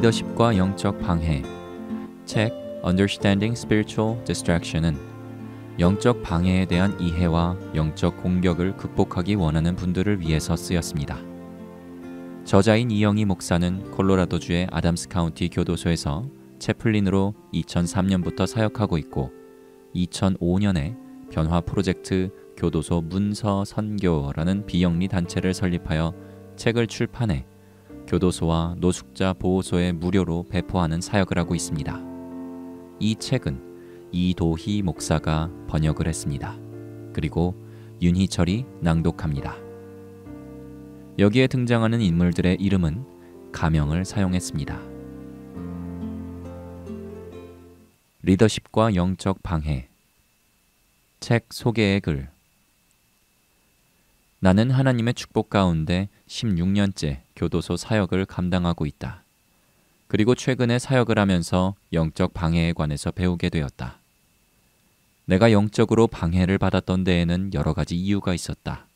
리더십과 영적 방해 책 Understanding Spiritual Distraction은 영적 방해에 대한 이해와 영적 공격을 극복하기 원하는 분들을 위해서 쓰였습니다. 저자인 이영희 목사는 콜로라도주의 아담스 카운티 교도소에서 채플린으로 2003년부터 사역하고 있고 2005년에 변화 프로젝트 교도소 문서 선교라는 비영리 단체를 설립하여 책을 출판해 교도소와 노숙자 보호소에 무료로 배포하는 사역을 하고 있습니다. 이 책은 이도희 목사가 번역을 했습니다. 그리고 윤희철이 낭독합니다. 여기에 등장하는 인물들의 이름은 가명을 사용했습니다. 리더십과 영적 방해 책 소개의 글 나는 하나님의 축복 가운데 16년째 교도소 사역을 감당하고 있다. 그리고 최근에 사역을 하면서 영적 방해에 관해서 배우게 되었다. 내가 영적으로 방해를 받았던 데에는 여러 가지 이유가 있었다.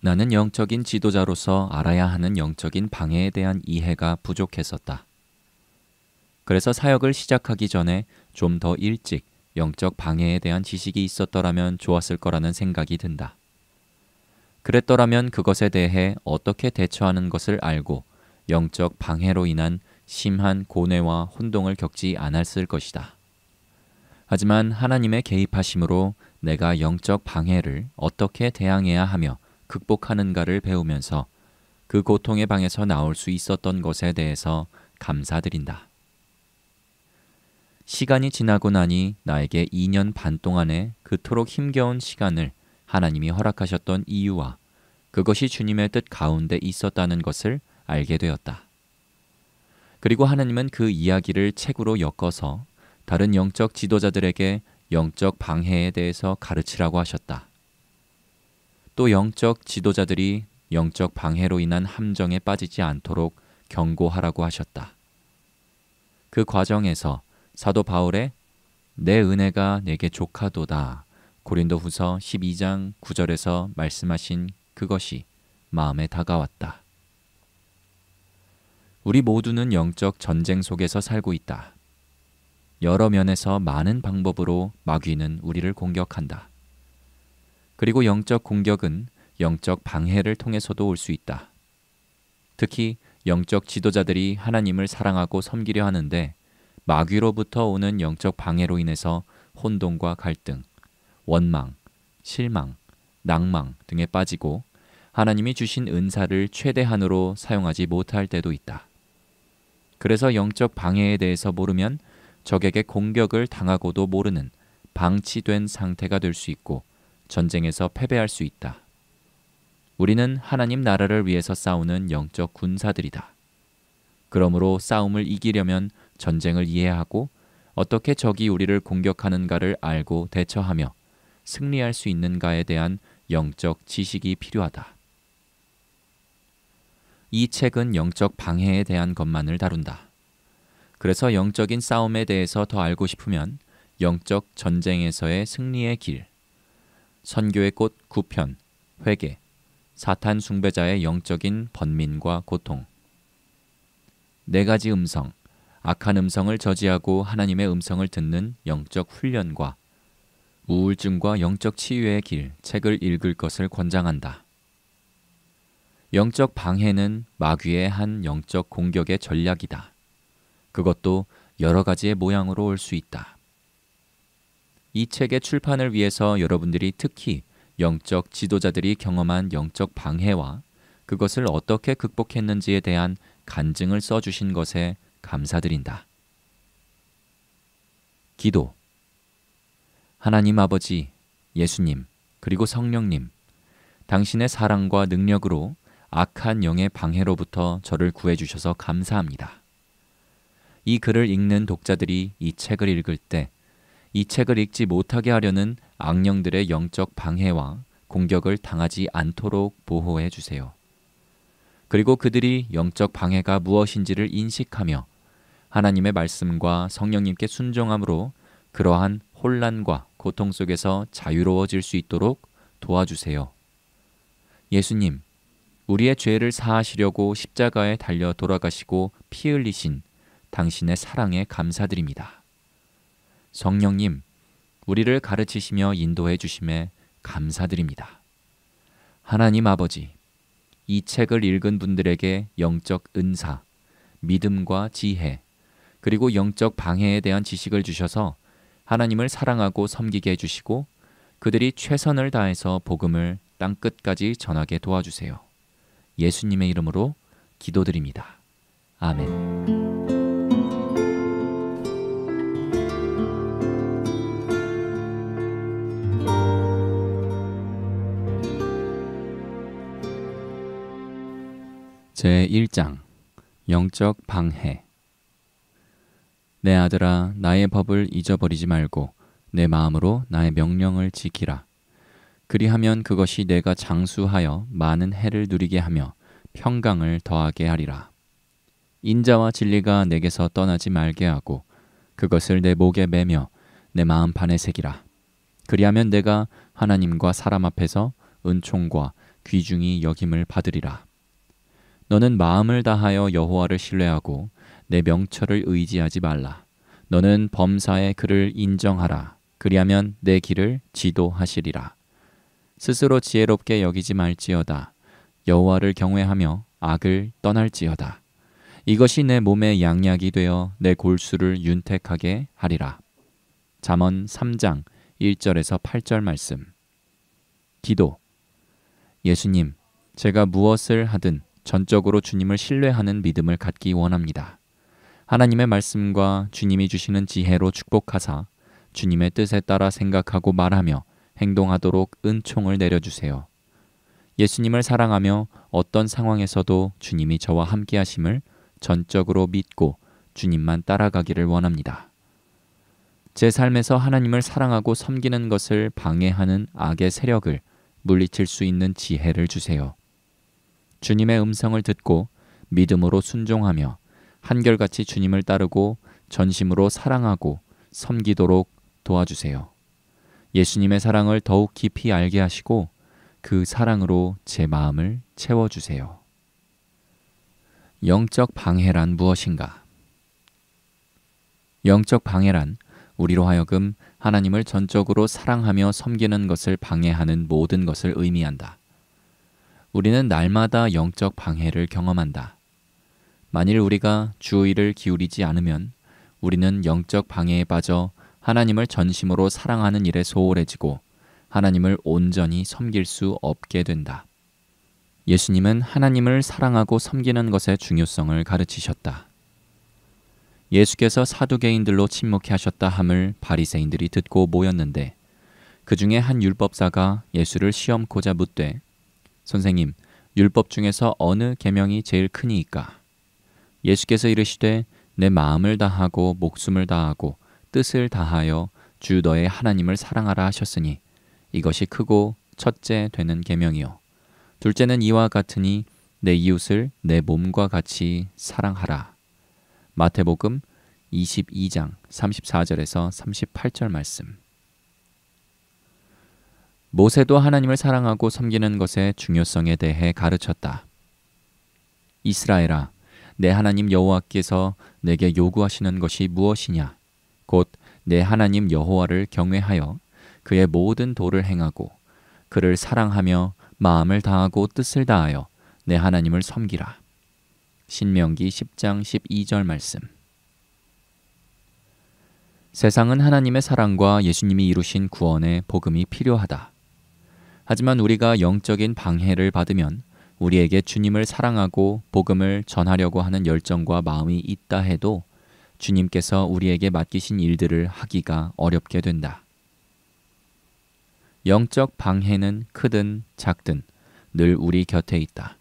나는 영적인 지도자로서 알아야 하는 영적인 방해에 대한 이해가 부족했었다. 그래서 사역을 시작하기 전에 좀 더 일찍 영적 방해에 대한 지식이 있었더라면 좋았을 거라는 생각이 든다. 그랬더라면 그것에 대해 어떻게 대처하는 것을 알고 영적 방해로 인한 심한 고뇌와 혼동을 겪지 않았을 것이다. 하지만 하나님의 개입하심으로 내가 영적 방해를 어떻게 대항해야 하며 극복하는가를 배우면서 그 고통의 방에서 나올 수 있었던 것에 대해서 감사드린다. 시간이 지나고 나니 나에게 2년 반 동안의 그토록 힘겨운 시간을 하나님이 허락하셨던 이유와 그것이 주님의 뜻 가운데 있었다는 것을 알게 되었다. 그리고 하나님은 그 이야기를 책으로 엮어서 다른 영적 지도자들에게 영적 방해에 대해서 가르치라고 하셨다. 또 영적 지도자들이 영적 방해로 인한 함정에 빠지지 않도록 경고하라고 하셨다. 그 과정에서 사도 바울의 내 은혜가 내게 조카도다 고린도후서 12장 9절에서 말씀하신 그것이 마음에 다가왔다. 우리 모두는 영적 전쟁 속에서 살고 있다. 여러 면에서 많은 방법으로 마귀는 우리를 공격한다. 그리고 영적 공격은 영적 방해를 통해서도 올 수 있다. 특히 영적 지도자들이 하나님을 사랑하고 섬기려 하는데 마귀로부터 오는 영적 방해로 인해서 혼돈과 갈등, 원망, 실망, 낭망 등에 빠지고 하나님이 주신 은사를 최대한으로 사용하지 못할 때도 있다. 그래서 영적 방해에 대해서 모르면 적에게 공격을 당하고도 모르는 방치된 상태가 될 수 있고 전쟁에서 패배할 수 있다. 우리는 하나님 나라를 위해서 싸우는 영적 군사들이다. 그러므로 싸움을 이기려면 전쟁을 이해하고 어떻게 적이 우리를 공격하는가를 알고 대처하며 승리할 수 있는가에 대한 영적 지식이 필요하다. 이 책은 영적 방해에 대한 것만을 다룬다. 그래서 영적인 싸움에 대해서 더 알고 싶으면 영적 전쟁에서의 승리의 길, 선교의 꽃 9편, 회계, 사탄 숭배자의 영적인 번민과 고통, 네 가지 음성, 악한 음성을 저지하고 하나님의 음성을 듣는 영적 훈련과 우울증과 영적 치유의 길 책을 읽을 것을 권장한다. 영적 방해는 마귀의 한 영적 공격의 전략이다. 그것도 여러 가지의 모양으로 올 수 있다. 이 책의 출판을 위해서 여러분들이 특히 영적 지도자들이 경험한 영적 방해와 그것을 어떻게 극복했는지에 대한 간증을 써주신 것에 감사드린다. 기도 하나님 아버지, 예수님, 그리고 성령님, 당신의 사랑과 능력으로 악한 영의 방해로부터 저를 구해주셔서 감사합니다. 이 글을 읽는 독자들이 이 책을 읽을 때 이 책을 읽지 못하게 하려는 악령들의 영적 방해와 공격을 당하지 않도록 보호해 주세요. 그리고 그들이 영적 방해가 무엇인지를 인식하며 하나님의 말씀과 성령님께 순종함으로 그러한 혼란과 고통 속에서 자유로워질 수 있도록 도와주세요. 예수님, 우리의 죄를 사하시려고 십자가에 달려 돌아가시고 피 흘리신 당신의 사랑에 감사드립니다. 성령님, 우리를 가르치시며 인도해 주심에 감사드립니다. 하나님 아버지, 이 책을 읽은 분들에게 영적 은사, 믿음과 지혜, 그리고 영적 방해에 대한 지식을 주셔서 하나님을 사랑하고 섬기게 해주시고 그들이 최선을 다해서 복음을 땅끝까지 전하게 도와주세요. 예수님의 이름으로 기도드립니다. 아멘. 제1장 영적 방해 내 아들아 나의 법을 잊어버리지 말고 내 마음으로 나의 명령을 지키라. 그리하면 그것이 내가 장수하여 많은 해를 누리게 하며 평강을 더하게 하리라. 인자와 진리가 내게서 떠나지 말게 하고 그것을 내 목에 매며 내 마음판에 새기라. 그리하면 내가 하나님과 사람 앞에서 은총과 귀중히 여김을 받으리라. 너는 마음을 다하여 여호와를 신뢰하고 내 명철을 의지하지 말라. 너는 범사에 그를 인정하라. 그리하면 내 길을 지도하시리라. 스스로 지혜롭게 여기지 말지어다. 여호와를 경외하며 악을 떠날지어다. 이것이 내 몸의 양약이 되어 내 골수를 윤택하게 하리라. 잠언 3장 1절에서 8절 말씀. 기도. 예수님, 제가 무엇을 하든 전적으로 주님을 신뢰하는 믿음을 갖기 원합니다. 하나님의 말씀과 주님이 주시는 지혜로 축복하사 주님의 뜻에 따라 생각하고 말하며 행동하도록 은총을 내려주세요. 예수님을 사랑하며 어떤 상황에서도 주님이 저와 함께 하심을 전적으로 믿고 주님만 따라가기를 원합니다. 제 삶에서 하나님을 사랑하고 섬기는 것을 방해하는 악의 세력을 물리칠 수 있는 지혜를 주세요. 주님의 음성을 듣고 믿음으로 순종하며 한결같이 주님을 따르고 전심으로 사랑하고 섬기도록 도와주세요. 예수님의 사랑을 더욱 깊이 알게 하시고 그 사랑으로 제 마음을 채워주세요. 영적 방해란 무엇인가? 영적 방해란 우리로 하여금 하나님을 전적으로 사랑하며 섬기는 것을 방해하는 모든 것을 의미한다. 우리는 날마다 영적 방해를 경험한다. 만일 우리가 주의를 기울이지 않으면 우리는 영적 방해에 빠져 하나님을 전심으로 사랑하는 일에 소홀해지고 하나님을 온전히 섬길 수 없게 된다. 예수님은 하나님을 사랑하고 섬기는 것의 중요성을 가르치셨다. 예수께서 사두개인들로 침묵해 하셨다 함을 바리새인들이 듣고 모였는데 그 중에 한 율법사가 예수를 시험코자 묻되 선생님 율법 중에서 어느 계명이 제일 크니까 예수께서 이르시되 내 마음을 다하고 목숨을 다하고 뜻을 다하여 주 너의 하나님을 사랑하라 하셨으니 이것이 크고 첫째 되는 계명이요 둘째는 이와 같으니 내 이웃을 내 몸과 같이 사랑하라. 마태복음 22장 34절에서 38절 말씀. 모세도 하나님을 사랑하고 섬기는 것의 중요성에 대해 가르쳤다. 이스라엘아 내 하나님 여호와께서 내게 요구하시는 것이 무엇이냐 곧 내 하나님 여호와를 경외하여 그의 모든 도를 행하고 그를 사랑하며 마음을 다하고 뜻을 다하여 내 하나님을 섬기라. 신명기 10장 12절 말씀. 세상은 하나님의 사랑과 예수님이 이루신 구원의 복음이 필요하다. 하지만 우리가 영적인 방해를 받으면 우리에게 주님을 사랑하고 복음을 전하려고 하는 열정과 마음이 있다 해도 주님께서 우리에게 맡기신 일들을 하기가 어렵게 된다. 영적 방해는 크든 작든 늘 우리 곁에 있다.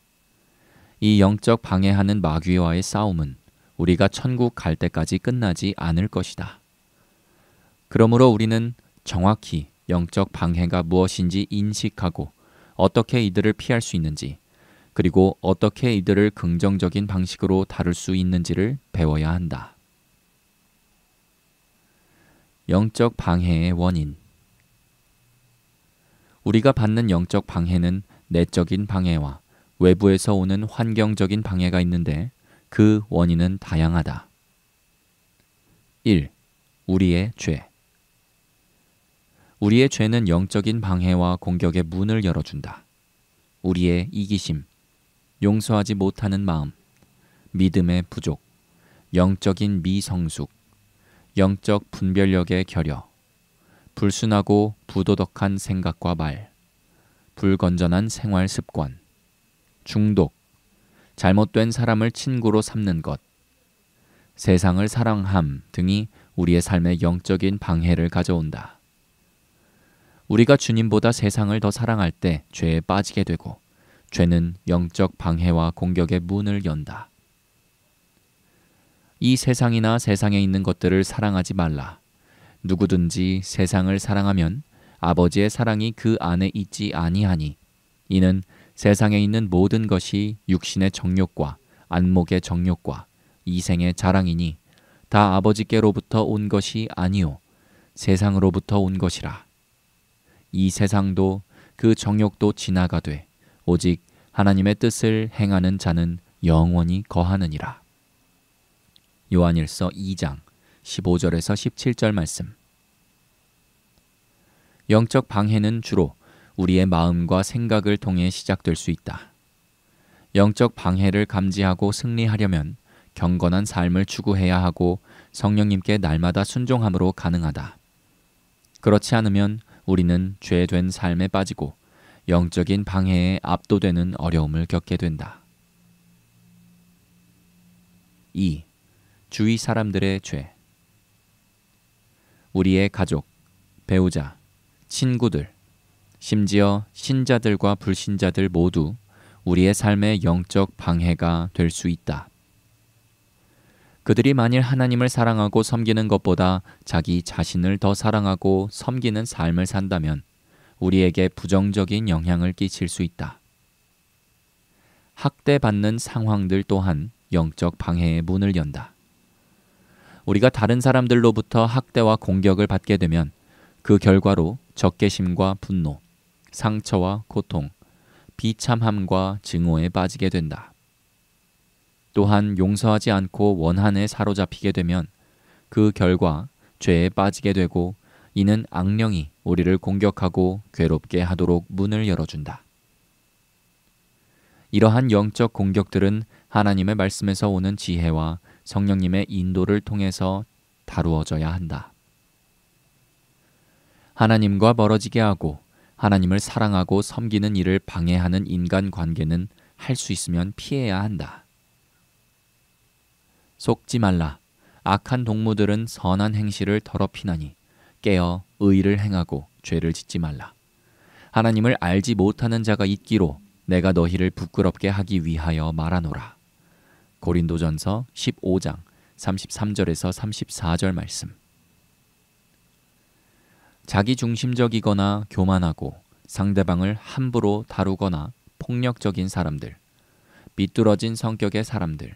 이 영적 방해하는 마귀와의 싸움은 우리가 천국 갈 때까지 끝나지 않을 것이다. 그러므로 우리는 정확히 영적 방해가 무엇인지 인식하고 어떻게 이들을 피할 수 있는지 그리고 어떻게 이들을 긍정적인 방식으로 다룰 수 있는지를 배워야 한다. 영적 방해의 원인 우리가 받는 영적 방해는 내적인 방해와 외부에서 오는 환경적인 방해가 있는데 그 원인은 다양하다. 1. 우리의 죄 우리의 죄는 영적인 방해와 공격의 문을 열어준다. 우리의 이기심, 용서하지 못하는 마음, 믿음의 부족, 영적인 미성숙, 영적 분별력의 결여, 불순하고 부도덕한 생각과 말, 불건전한 생활 습관, 중독, 잘못된 사람을 친구로 삼는 것, 세상을 사랑함 등이 우리의 삶에 영적인 방해를 가져온다. 우리가 주님보다 세상을 더 사랑할 때 죄에 빠지게 되고 죄는 영적 방해와 공격의 문을 연다. 이 세상이나 세상에 있는 것들을 사랑하지 말라. 누구든지 세상을 사랑하면 아버지의 사랑이 그 안에 있지 아니하니 이는 세상에 있는 모든 것이 육신의 정욕과 안목의 정욕과 이생의 자랑이니 다 아버지께로부터 온 것이 아니요 세상으로부터 온 것이라 이 세상도 그 정욕도 지나가되 오직 하나님의 뜻을 행하는 자는 영원히 거하느니라. 요한일서 2장 15절에서 17절 말씀. 영적 방해는 주로 우리의 마음과 생각을 통해 시작될 수 있다. 영적 방해를 감지하고 승리하려면 경건한 삶을 추구해야 하고 성령님께 날마다 순종함으로 가능하다. 그렇지 않으면 우리는 죄된 삶에 빠지고 영적인 방해에 압도되는 어려움을 겪게 된다. 2. 주위 사람들의 죄. 우리의 가족, 배우자, 친구들, 심지어 신자들과 불신자들 모두 우리의 삶의 영적 방해가 될 수 있다. 그들이 만일 하나님을 사랑하고 섬기는 것보다 자기 자신을 더 사랑하고 섬기는 삶을 산다면 우리에게 부정적인 영향을 끼칠 수 있다. 학대받는 상황들 또한 영적 방해의 문을 연다. 우리가 다른 사람들로부터 학대와 공격을 받게 되면 그 결과로 적개심과 분노, 상처와 고통, 비참함과 증오에 빠지게 된다. 또한 용서하지 않고 원한에 사로잡히게 되면 그 결과 죄에 빠지게 되고 이는 악령이 우리를 공격하고 괴롭게 하도록 문을 열어준다. 이러한 영적 공격들은 하나님의 말씀에서 오는 지혜와 성령님의 인도를 통해서 다루어져야 한다. 하나님과 멀어지게 하고 하나님을 사랑하고 섬기는 일을 방해하는 인간 관계는 할 수 있으면 피해야 한다. 속지 말라. 악한 동무들은 선한 행실을 더럽히나니 깨어 의를 행하고 죄를 짓지 말라. 하나님을 알지 못하는 자가 있기로 내가 너희를 부끄럽게 하기 위하여 말하노라. 고린도전서 15장 33절에서 34절 말씀. 자기 중심적이거나 교만하고 상대방을 함부로 다루거나 폭력적인 사람들, 비뚤어진 성격의 사람들,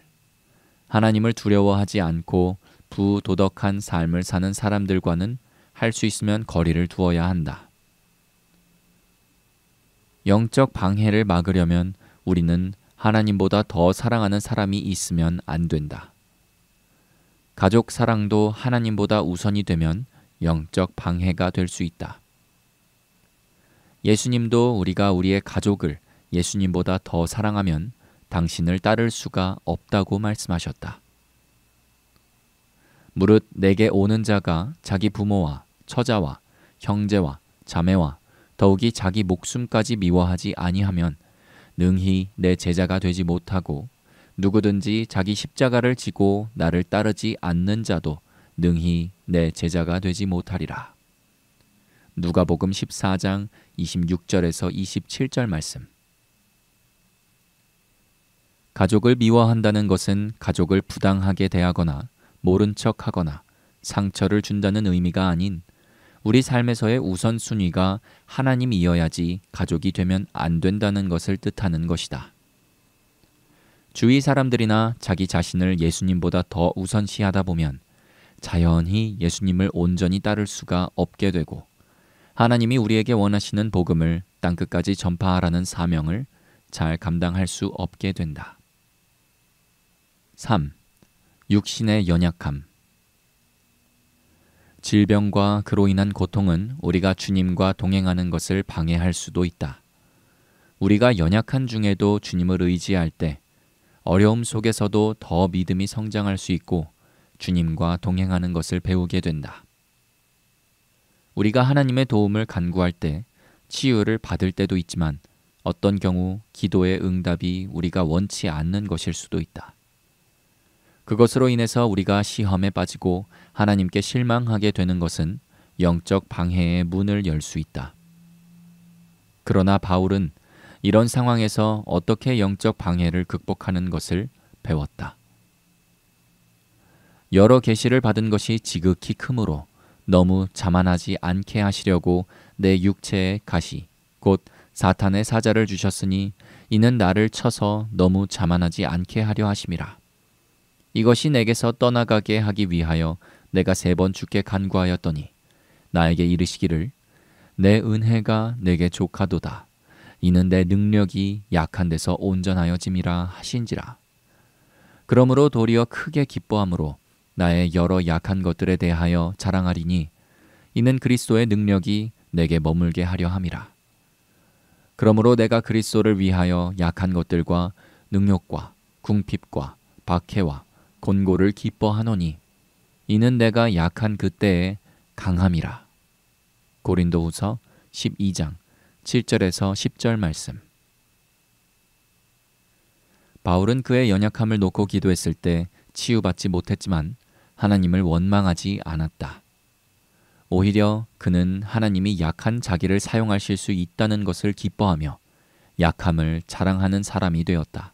하나님을 두려워하지 않고 부도덕한 삶을 사는 사람들과는 할수 있으면 거리를 두어야 한다. 영적 방해를 막으려면 우리는 하나님보다 더 사랑하는 사람이 있으면 안 된다. 가족 사랑도 하나님보다 우선이 되면 영적 방해가 될 수 있다. 예수님도 우리가 우리의 가족을 예수님보다 더 사랑하면 당신을 따를 수가 없다고 말씀하셨다. 무릇 내게 오는 자가 자기 부모와 처자와 형제와 자매와 더욱이 자기 목숨까지 미워하지 아니하면 능히 내 제자가 되지 못하고 누구든지 자기 십자가를 지고 나를 따르지 않는 자도 능히 내 제자가 되지 못하리라. 누가복음 14장 26절에서 27절 말씀. 가족을 미워한다는 것은 가족을 부당하게 대하거나 모른 척하거나 상처를 준다는 의미가 아닌 우리 삶에서의 우선순위가 하나님이어야지 가족이 되면 안 된다는 것을 뜻하는 것이다. 주위 사람들이나 자기 자신을 예수님보다 더 우선시하다 보면 자연히 예수님을 온전히 따를 수가 없게 되고 하나님이 우리에게 원하시는 복음을 땅끝까지 전파하라는 사명을 잘 감당할 수 없게 된다. 3. 육신의 연약함 질병과 그로 인한 고통은 우리가 주님과 동행하는 것을 방해할 수도 있다. 우리가 연약한 중에도 주님을 의지할 때 어려움 속에서도 더 믿음이 성장할 수 있고 주님과 동행하는 것을 배우게 된다. 우리가 하나님의 도움을 간구할 때 치유를 받을 때도 있지만 어떤 경우 기도의 응답이 우리가 원치 않는 것일 수도 있다. 그것으로 인해서 우리가 시험에 빠지고 하나님께 실망하게 되는 것은 영적 방해의 문을 열 수 있다. 그러나 바울은 이런 상황에서 어떻게 영적 방해를 극복하는 것을 배웠다. 여러 계시를 받은 것이 지극히 크므로 너무 자만하지 않게 하시려고 내 육체의 가시 곧 사탄의 사자를 주셨으니 이는 나를 쳐서 너무 자만하지 않게 하려 하심이라. 이것이 내게서 떠나가게 하기 위하여 내가 세 번 주께 간구하였더니 나에게 이르시기를 내 은혜가 내게 족하도다. 이는 내 능력이 약한 데서 온전하여짐이라 하신지라. 그러므로 도리어 크게 기뻐함으로 나의 여러 약한 것들에 대하여 자랑하리니 이는 그리스도의 능력이 내게 머물게 하려 함이라. 그러므로 내가 그리스도를 위하여 약한 것들과 능력과 궁핍과 박해와 곤고를 기뻐하노니 이는 내가 약한 그때에 강함이라. 고린도후서 12장 7절에서 10절 말씀. 바울은 그의 연약함을 놓고 기도했을 때 치유받지 못했지만 하나님을 원망하지 않았다. 오히려 그는 하나님이 약한 자기를 사용하실 수 있다는 것을 기뻐하며 약함을 자랑하는 사람이 되었다.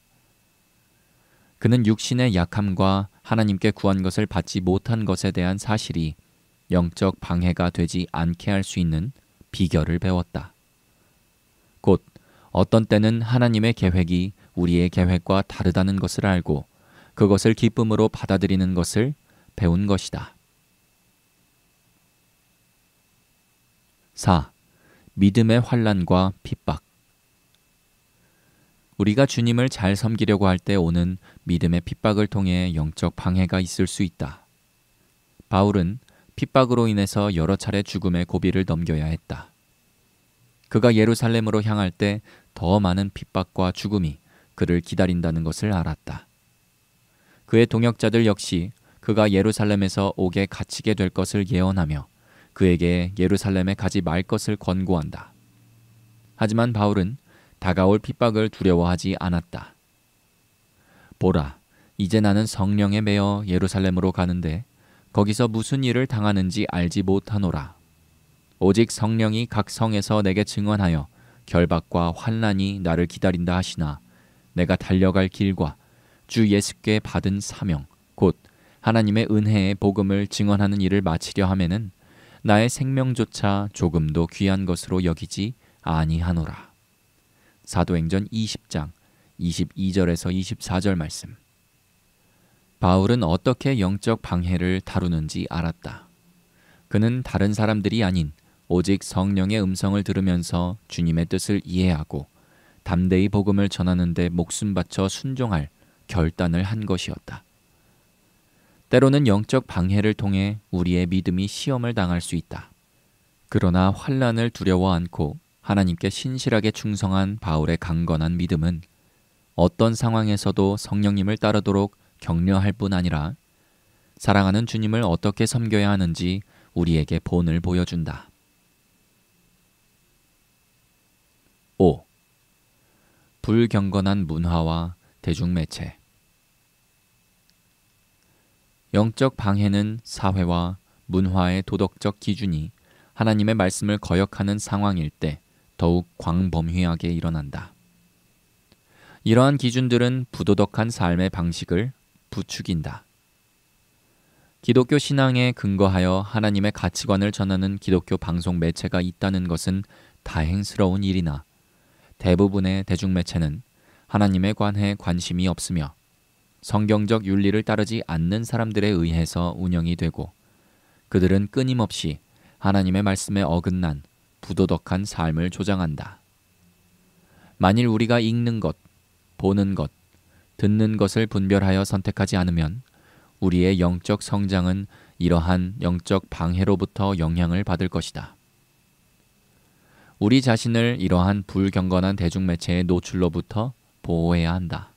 그는 육신의 약함과 하나님께 구한 것을 받지 못한 것에 대한 사실이 영적 방해가 되지 않게 할 수 있는 비결을 배웠다. 곧 어떤 때는 하나님의 계획이 우리의 계획과 다르다는 것을 알고 그것을 기쁨으로 받아들이는 것을 배운 것이다. 4. 믿음의 환란과 핍박 우리가 주님을 잘 섬기려고 할 때 오는 믿음의 핍박을 통해 영적 방해가 있을 수 있다. 바울은 핍박으로 인해서 여러 차례 죽음의 고비를 넘겨야 했다. 그가 예루살렘으로 향할 때 더 많은 핍박과 죽음이 그를 기다린다는 것을 알았다. 그의 동역자들 역시 그가 예루살렘에서 옥에 갇히게 될 것을 예언하며 그에게 예루살렘에 가지 말 것을 권고한다. 하지만 바울은 다가올 핍박을 두려워하지 않았다. 보라, 이제 나는 성령에 매어 예루살렘으로 가는데 거기서 무슨 일을 당하는지 알지 못하노라. 오직 성령이 각 성에서 내게 증언하여 결박과 환란이 나를 기다린다 하시나 내가 달려갈 길과 주 예수께 받은 사명 곧 하나님의 은혜의 복음을 증언하는 일을 마치려 함에는 나의 생명조차 조금도 귀한 것으로 여기지 아니하노라. 사도행전 20장 22절에서 24절 말씀. 바울은 어떻게 영적 방해를 다루는지 알았다. 그는 다른 사람들이 아닌 오직 성령의 음성을 들으면서 주님의 뜻을 이해하고 담대히 복음을 전하는데 목숨 바쳐 순종할 결단을 한 것이었다. 때로는 영적 방해를 통해 우리의 믿음이 시험을 당할 수 있다. 그러나 환란을 두려워 않고 하나님께 신실하게 충성한 바울의 강건한 믿음은 어떤 상황에서도 성령님을 따르도록 격려할 뿐 아니라 사랑하는 주님을 어떻게 섬겨야 하는지 우리에게 본을 보여준다. 5. 불경건한 문화와 대중매체 영적 방해는 사회와 문화의 도덕적 기준이 하나님의 말씀을 거역하는 상황일 때 더욱 광범위하게 일어난다. 이러한 기준들은 부도덕한 삶의 방식을 부추긴다. 기독교 신앙에 근거하여 하나님의 가치관을 전하는 기독교 방송 매체가 있다는 것은 다행스러운 일이나 대부분의 대중매체는 하나님에 관해 관심이 없으며 성경적 윤리를 따르지 않는 사람들에 의해서 운영이 되고 그들은 끊임없이 하나님의 말씀에 어긋난 부도덕한 삶을 조장한다. 만일 우리가 읽는 것, 보는 것, 듣는 것을 분별하여 선택하지 않으면 우리의 영적 성장은 이러한 영적 방해로부터 영향을 받을 것이다. 우리 자신을 이러한 불경건한 대중매체의 노출로부터 보호해야 한다.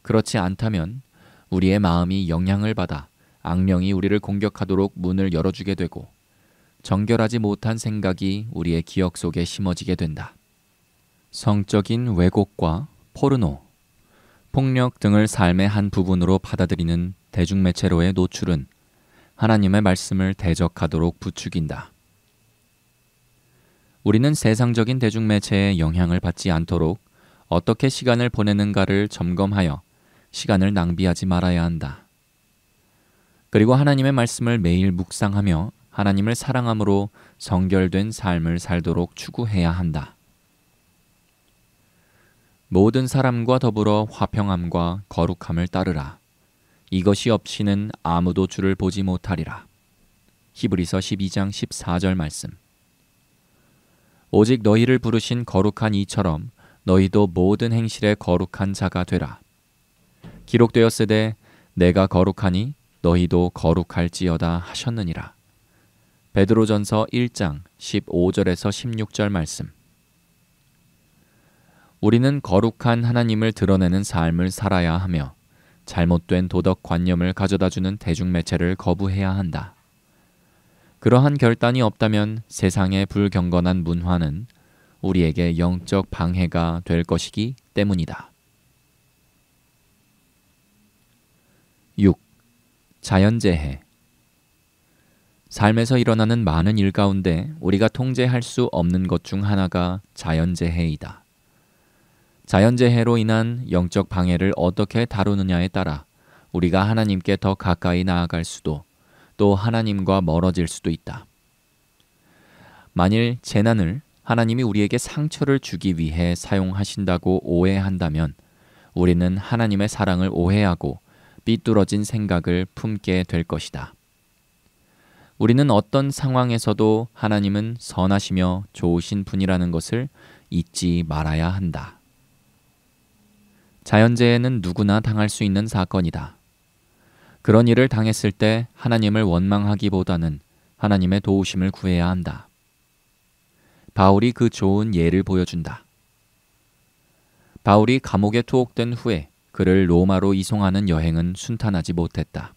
그렇지 않다면 우리의 마음이 영향을 받아 악령이 우리를 공격하도록 문을 열어주게 되고 정결하지 못한 생각이 우리의 기억 속에 심어지게 된다. 성적인 왜곡과 포르노, 폭력 등을 삶의 한 부분으로 받아들이는 대중매체로의 노출은 하나님의 말씀을 대적하도록 부추긴다. 우리는 세상적인 대중매체의 영향을 받지 않도록 어떻게 시간을 보내는가를 점검하여 시간을 낭비하지 말아야 한다. 그리고 하나님의 말씀을 매일 묵상하며 하나님을 사랑함으로 성결된 삶을 살도록 추구해야 한다. 모든 사람과 더불어 화평함과 거룩함을 따르라. 이것이 없이는 아무도 주를 보지 못하리라. 히브리서 12장 14절 말씀. 오직 너희를 부르신 거룩한 이처럼 너희도 모든 행실에 거룩한 자가 되라. 기록되었으되 내가 거룩하니 너희도 거룩할지어다 하셨느니라. 베드로전서 1장 15절에서 16절 말씀. 우리는 거룩한 하나님을 드러내는 삶을 살아야 하며 잘못된 도덕 관념을 가져다 주는 대중매체를 거부해야 한다. 그러한 결단이 없다면 세상의 불경건한 문화는 우리에게 영적 방해가 될 것이기 때문이다. 6. 자연재해 삶에서 일어나는 많은 일 가운데 우리가 통제할 수 없는 것 중 하나가 자연재해이다. 자연재해로 인한 영적 방해를 어떻게 다루느냐에 따라 우리가 하나님께 더 가까이 나아갈 수도 또 하나님과 멀어질 수도 있다. 만일 재난을 하나님이 우리에게 상처를 주기 위해 사용하신다고 오해한다면 우리는 하나님의 사랑을 오해하고 삐뚤어진 생각을 품게 될 것이다. 우리는 어떤 상황에서도 하나님은 선하시며 좋으신 분이라는 것을 잊지 말아야 한다. 자연재해는 누구나 당할 수 있는 사건이다. 그런 일을 당했을 때 하나님을 원망하기보다는 하나님의 도우심을 구해야 한다. 바울이 그 좋은 예를 보여준다. 바울이 감옥에 투옥된 후에 그를 로마로 이송하는 여행은 순탄하지 못했다.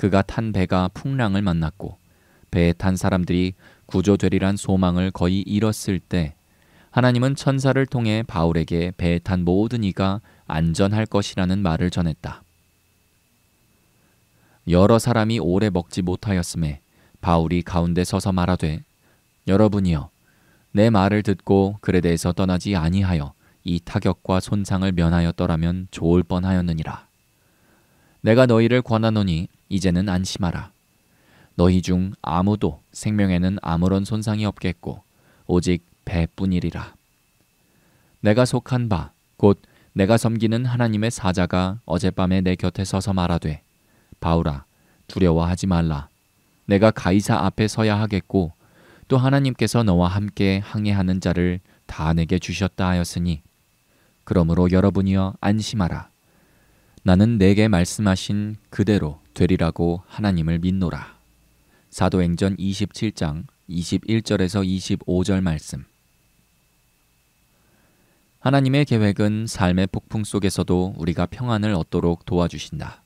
그가 탄 배가 풍랑을 만났고 배에 탄 사람들이 구조되리란 소망을 거의 잃었을 때 하나님은 천사를 통해 바울에게 배에 탄 모든 이가 안전할 것이라는 말을 전했다. 여러 사람이 오래 먹지 못하였음에 바울이 가운데 서서 말하되 여러분이여 내 말을 듣고 그에 대해서 떠나지 아니하여 이 타격과 손상을 면하였더라면 좋을 뻔하였느니라. 내가 너희를 권하노니 이제는 안심하라. 너희 중 아무도 생명에는 아무런 손상이 없겠고 오직 배뿐이리라. 내가 속한 바 곧 내가 섬기는 하나님의 사자가 어젯밤에 내 곁에 서서 말하되 바울아 두려워하지 말라. 내가 가이사 앞에 서야 하겠고 또 하나님께서 너와 함께 항해하는 자를 다 내게 주셨다 하였으니 그러므로 여러분이여 안심하라. 나는 내게 말씀하신 그대로 되리라고 하나님을 믿노라. 사도행전 27장 21절에서 25절 말씀. 하나님의 계획은 삶의 폭풍 속에서도 우리가 평안을 얻도록 도와주신다.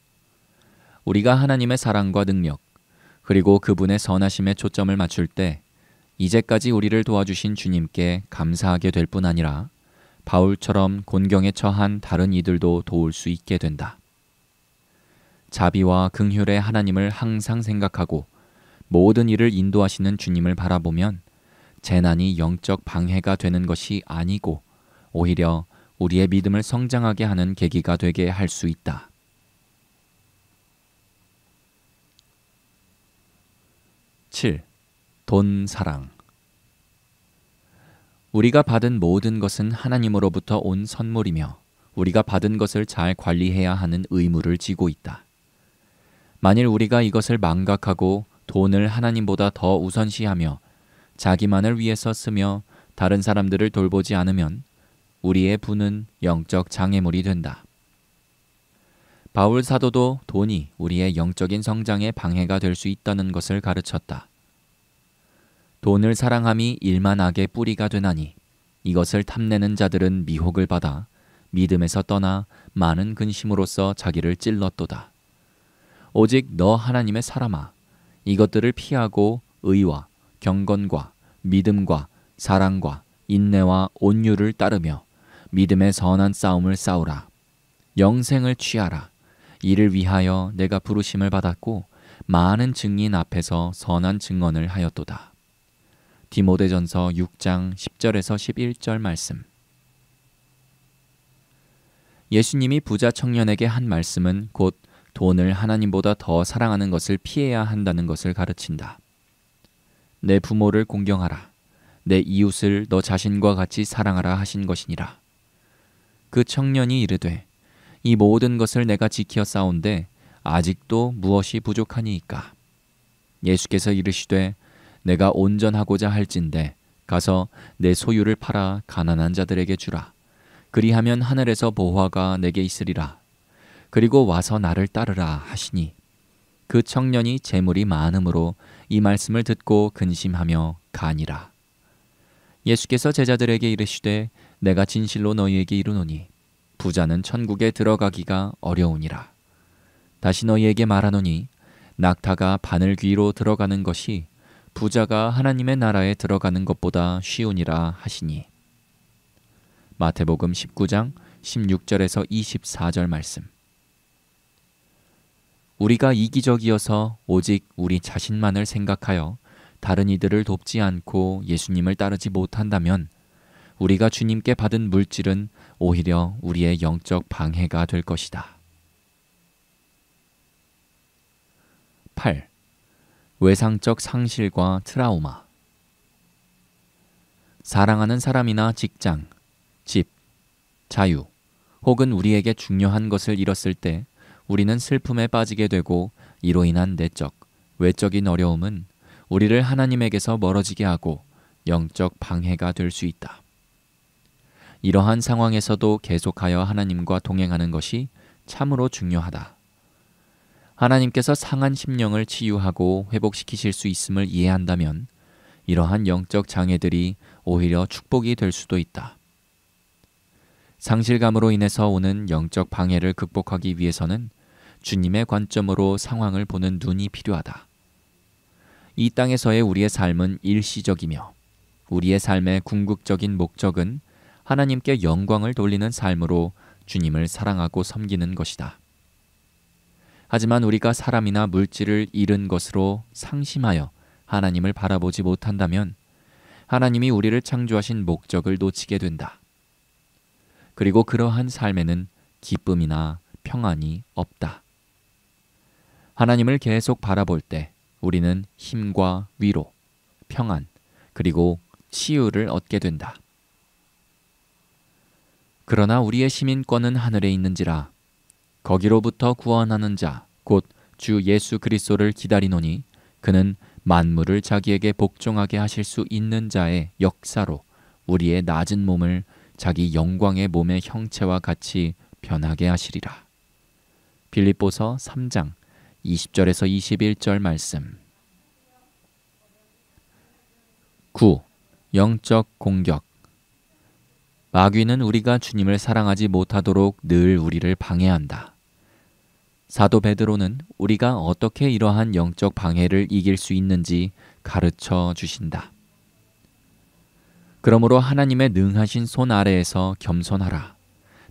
우리가 하나님의 사랑과 능력, 그리고 그분의 선하심에 초점을 맞출 때, 이제까지 우리를 도와주신 주님께 감사하게 될 뿐 아니라, 바울처럼 곤경에 처한 다른 이들도 도울 수 있게 된다. 자비와 긍휼의 하나님을 항상 생각하고 모든 일을 인도하시는 주님을 바라보면 재난이 영적 방해가 되는 것이 아니고 오히려 우리의 믿음을 성장하게 하는 계기가 되게 할 수 있다. 7. 돈 사랑 우리가 받은 모든 것은 하나님으로부터 온 선물이며 우리가 받은 것을 잘 관리해야 하는 의무를 지고 있다. 만일 우리가 이것을 망각하고 돈을 하나님보다 더 우선시하며 자기만을 위해서 쓰며 다른 사람들을 돌보지 않으면 우리의 부는 영적 장애물이 된다. 바울 사도도 돈이 우리의 영적인 성장에 방해가 될 수 있다는 것을 가르쳤다. 돈을 사랑함이 일만 악의 뿌리가 되나니 이것을 탐내는 자들은 미혹을 받아 믿음에서 떠나 많은 근심으로써 자기를 찔렀도다. 오직 너 하나님의 사람아 이것들을 피하고 의와 경건과 믿음과 사랑과 인내와 온유를 따르며 믿음의 선한 싸움을 싸우라 영생을 취하라 이를 위하여 내가 부르심을 받았고 많은 증인 앞에서 선한 증언을 하였도다. 디모데전서 6장 10절에서 11절 말씀. 예수님이 부자 청년에게 한 말씀은 곧 돈을 하나님보다 더 사랑하는 것을 피해야 한다는 것을 가르친다. 내 부모를 공경하라. 내 이웃을 너 자신과 같이 사랑하라 하신 것이니라. 그 청년이 이르되 이 모든 것을 내가 지키 싸운데 아직도 무엇이 부족하니이까. 예수께서 이르시되 내가 온전하고자 할진데 가서 내 소유를 팔아 가난한 자들에게 주라. 그리하면 하늘에서 보화가 내게 있으리라 그리고 와서 나를 따르라 하시니 그 청년이 재물이 많음으로 이 말씀을 듣고 근심하며 가니라. 예수께서 제자들에게 이르시되 내가 진실로 너희에게 이르노니 부자는 천국에 들어가기가 어려우니라. 다시 너희에게 말하노니 낙타가 바늘 귀로 들어가는 것이 부자가 하나님의 나라에 들어가는 것보다 쉬우니라 하시니. 마태복음 19장 16절에서 24절 말씀. 우리가 이기적이어서 오직 우리 자신만을 생각하여 다른 이들을 돕지 않고 예수님을 따르지 못한다면 우리가 주님께 받은 물질은 오히려 우리의 영적 방해가 될 것이다. 8. 외상적 상실과 트라우마 사랑하는 사람이나 직장, 집, 자유 혹은 우리에게 중요한 것을 잃었을 때 우리는 슬픔에 빠지게 되고 이로 인한 내적, 외적인 어려움은 우리를 하나님에게서 멀어지게 하고 영적 방해가 될 수 있다. 이러한 상황에서도 계속하여 하나님과 동행하는 것이 참으로 중요하다. 하나님께서 상한 심령을 치유하고 회복시키실 수 있음을 이해한다면 이러한 영적 장애들이 오히려 축복이 될 수도 있다. 상실감으로 인해서 오는 영적 방해를 극복하기 위해서는 주님의 관점으로 상황을 보는 눈이 필요하다. 이 땅에서의 우리의 삶은 일시적이며 우리의 삶의 궁극적인 목적은 하나님께 영광을 돌리는 삶으로 주님을 사랑하고 섬기는 것이다. 하지만 우리가 사람이나 물질을 잃은 것으로 상심하여 하나님을 바라보지 못한다면 하나님이 우리를 창조하신 목적을 놓치게 된다. 그리고 그러한 삶에는 기쁨이나 평안이 없다. 하나님을 계속 바라볼 때 우리는 힘과 위로, 평안, 그리고 치유를 얻게 된다. 그러나 우리의 시민권은 하늘에 있는지라 거기로부터 구원하는 자 곧 주 예수 그리스도를 기다리노니 그는 만물을 자기에게 복종하게 하실 수 있는 자의 역사로 우리의 낮은 몸을 자기 영광의 몸의 형체와 같이 변하게 하시리라. 빌립보서 3장 20절에서 21절 말씀. 9. 영적 공격. 마귀는 우리가 주님을 사랑하지 못하도록 늘 우리를 방해한다. 사도 베드로는 우리가 어떻게 이러한 영적 방해를 이길 수 있는지 가르쳐 주신다. 그러므로 하나님의 능하신 손 아래에서 겸손하라.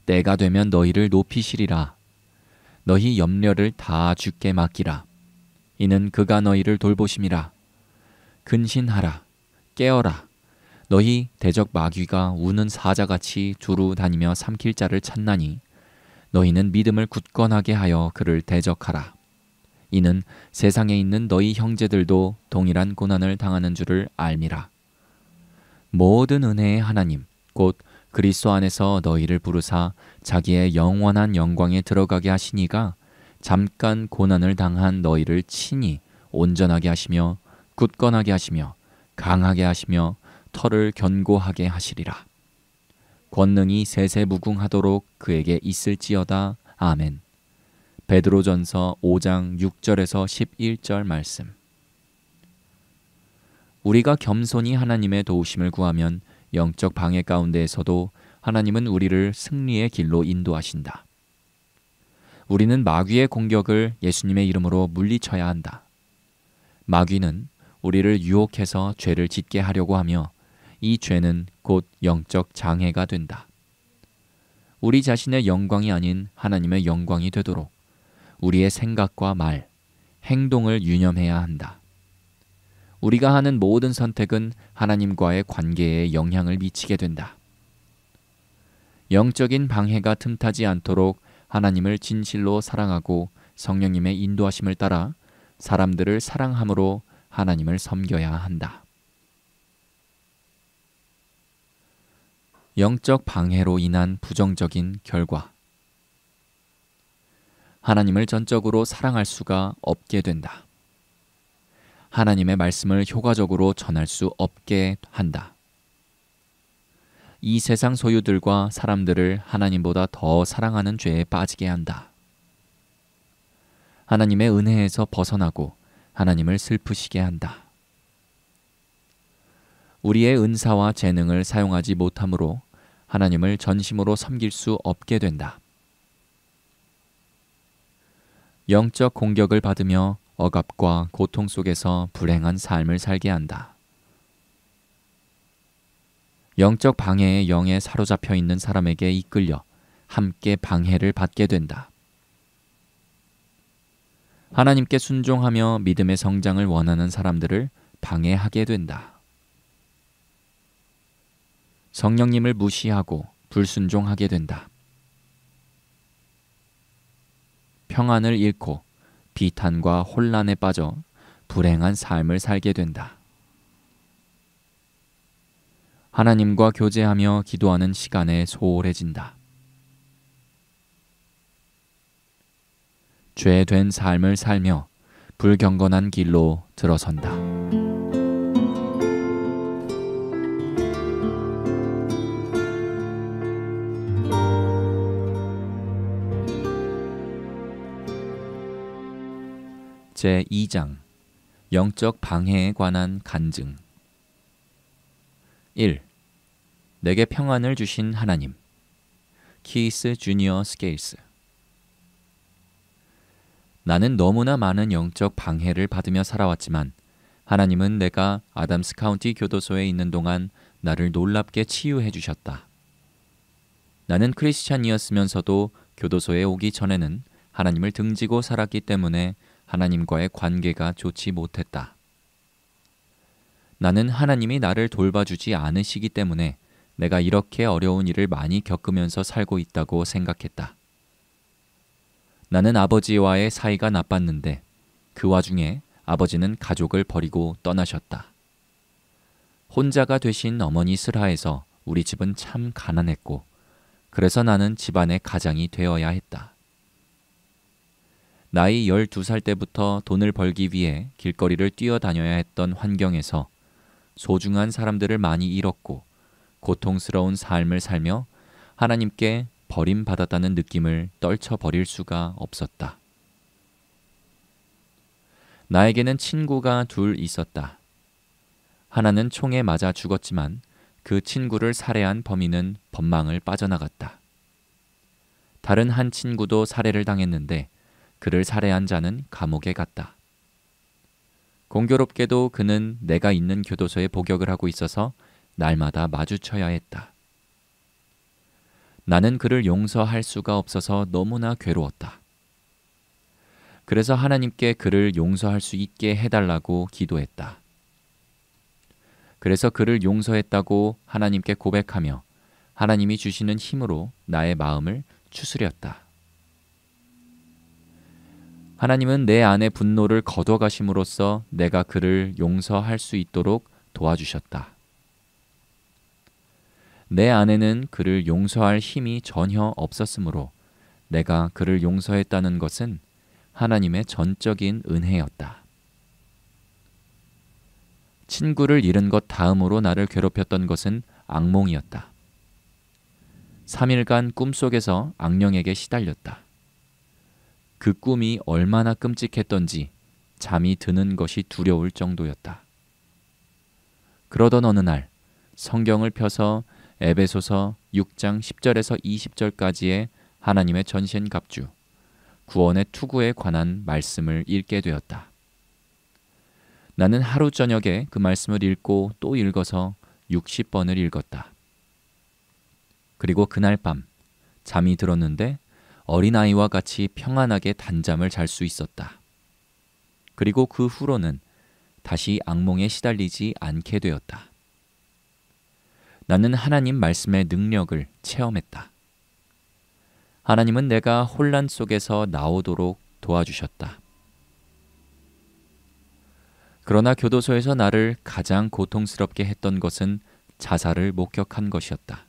때가 되면 너희를 높이시리라. 너희 염려를 다 주께 맡기라. 이는 그가 너희를 돌보심이라. 근신하라. 깨어라. 너희 대적 마귀가 우는 사자같이 두루 다니며 삼킬 자를 찾나니 너희는 믿음을 굳건하게 하여 그를 대적하라. 이는 세상에 있는 너희 형제들도 동일한 고난을 당하는 줄을 알미라. 모든 은혜의 하나님 곧 그리스도 안에서 너희를 부르사 자기의 영원한 영광에 들어가게 하시니가 잠깐 고난을 당한 너희를 친히 온전하게 하시며 굳건하게 하시며 강하게 하시며 털을 견고하게 하시리라. 권능이 세세무궁하도록 그에게 있을지어다. 아멘. 베드로전서 5장 6절에서 11절 말씀. 우리가 겸손히 하나님의 도우심을 구하면 영적 방해 가운데에서도 하나님은 우리를 승리의 길로 인도하신다. 우리는 마귀의 공격을 예수님의 이름으로 물리쳐야 한다. 마귀는 우리를 유혹해서 죄를 짓게 하려고 하며 이 죄는 곧 영적 장애가 된다. 우리 자신의 영광이 아닌 하나님의 영광이 되도록 우리의 생각과 말, 행동을 유념해야 한다. 우리가 하는 모든 선택은 하나님과의 관계에 영향을 미치게 된다. 영적인 방해가 틈타지 않도록 하나님을 진실로 사랑하고 성령님의 인도하심을 따라 사람들을 사랑함으로 하나님을 섬겨야 한다. 영적 방해로 인한 부정적인 결과 하나님을 전적으로 사랑할 수가 없게 된다. 하나님의 말씀을 효과적으로 전할 수 없게 한다. 이 세상 소유들과 사람들을 하나님보다 더 사랑하는 죄에 빠지게 한다. 하나님의 은혜에서 벗어나고 하나님을 슬프시게 한다. 우리의 은사와 재능을 사용하지 못함으로 하나님을 전심으로 섬길 수 없게 된다. 영적 공격을 받으며 억압과 고통 속에서 불행한 삶을 살게 한다. 영적 방해의 영에 사로잡혀 있는 사람에게 이끌려 함께 방해를 받게 된다. 하나님께 순종하며 믿음의 성장을 원하는 사람들을 방해하게 된다. 성령님을 무시하고 불순종하게 된다. 평안을 잃고 비탄과 혼란에 빠져 불행한 삶을 살게 된다. 하나님과 교제하며 기도하는 시간에 소홀해진다. 죄된 삶을 살며 불경건한 길로 들어선다. 제2장 영적 방해에 관한 간증 1. 내게 평안을 주신 하나님 키스 주니어 스케일스 나는 너무나 많은 영적 방해를 받으며 살아왔지만 하나님은 내가 아담스 카운티 교도소에 있는 동안 나를 놀랍게 치유해 주셨다. 나는 크리스찬이었으면서도 교도소에 오기 전에는 하나님을 등지고 살았기 때문에 하나님과의 관계가 좋지 못했다. 나는 하나님이 나를 돌봐주지 않으시기 때문에 내가 이렇게 어려운 일을 많이 겪으면서 살고 있다고 생각했다. 나는 아버지와의 사이가 나빴는데 그 와중에 아버지는 가족을 버리고 떠나셨다. 혼자가 되신 어머니 슬하에서 우리 집은 참 가난했고 그래서 나는 집안의 가장이 되어야 했다. 나이 12살 때부터 돈을 벌기 위해 길거리를 뛰어다녀야 했던 환경에서 소중한 사람들을 많이 잃었고 고통스러운 삶을 살며 하나님께 버림받았다는 느낌을 떨쳐버릴 수가 없었다. 나에게는 친구가 둘 있었다. 하나는 총에 맞아 죽었지만 그 친구를 살해한 범인은 법망을 빠져나갔다. 다른 한 친구도 살해를 당했는데 그를 살해한 자는 감옥에 갔다. 공교롭게도 그는 내가 있는 교도소에 복역을 하고 있어서 날마다 마주쳐야 했다. 나는 그를 용서할 수가 없어서 너무나 괴로웠다. 그래서 하나님께 그를 용서할 수 있게 해달라고 기도했다. 그래서 그를 용서했다고 하나님께 고백하며 하나님이 주시는 힘으로 나의 마음을 추스렸다. 하나님은 내 안의 분노를 걷어가심으로써 내가 그를 용서할 수 있도록 도와주셨다. 내 안에는 그를 용서할 힘이 전혀 없었으므로 내가 그를 용서했다는 것은 하나님의 전적인 은혜였다. 친구를 잃은 것 다음으로 나를 괴롭혔던 것은 악몽이었다. 3일간 꿈속에서 악령에게 시달렸다. 그 꿈이 얼마나 끔찍했던지 잠이 드는 것이 두려울 정도였다. 그러던 어느 날 성경을 펴서 에베소서 6장 10절에서 20절까지의 하나님의 전신갑주, 구원의 투구에 관한 말씀을 읽게 되었다. 나는 하루 저녁에 그 말씀을 읽고 또 읽어서 60번을 읽었다. 그리고 그날 밤 잠이 들었는데 어린아이와 같이 평안하게 단잠을 잘 수 있었다. 그리고 그 후로는 다시 악몽에 시달리지 않게 되었다. 나는 하나님 말씀의 능력을 체험했다. 하나님은 내가 혼란 속에서 나오도록 도와주셨다. 그러나 교도소에서 나를 가장 고통스럽게 했던 것은 자살을 목격한 것이었다.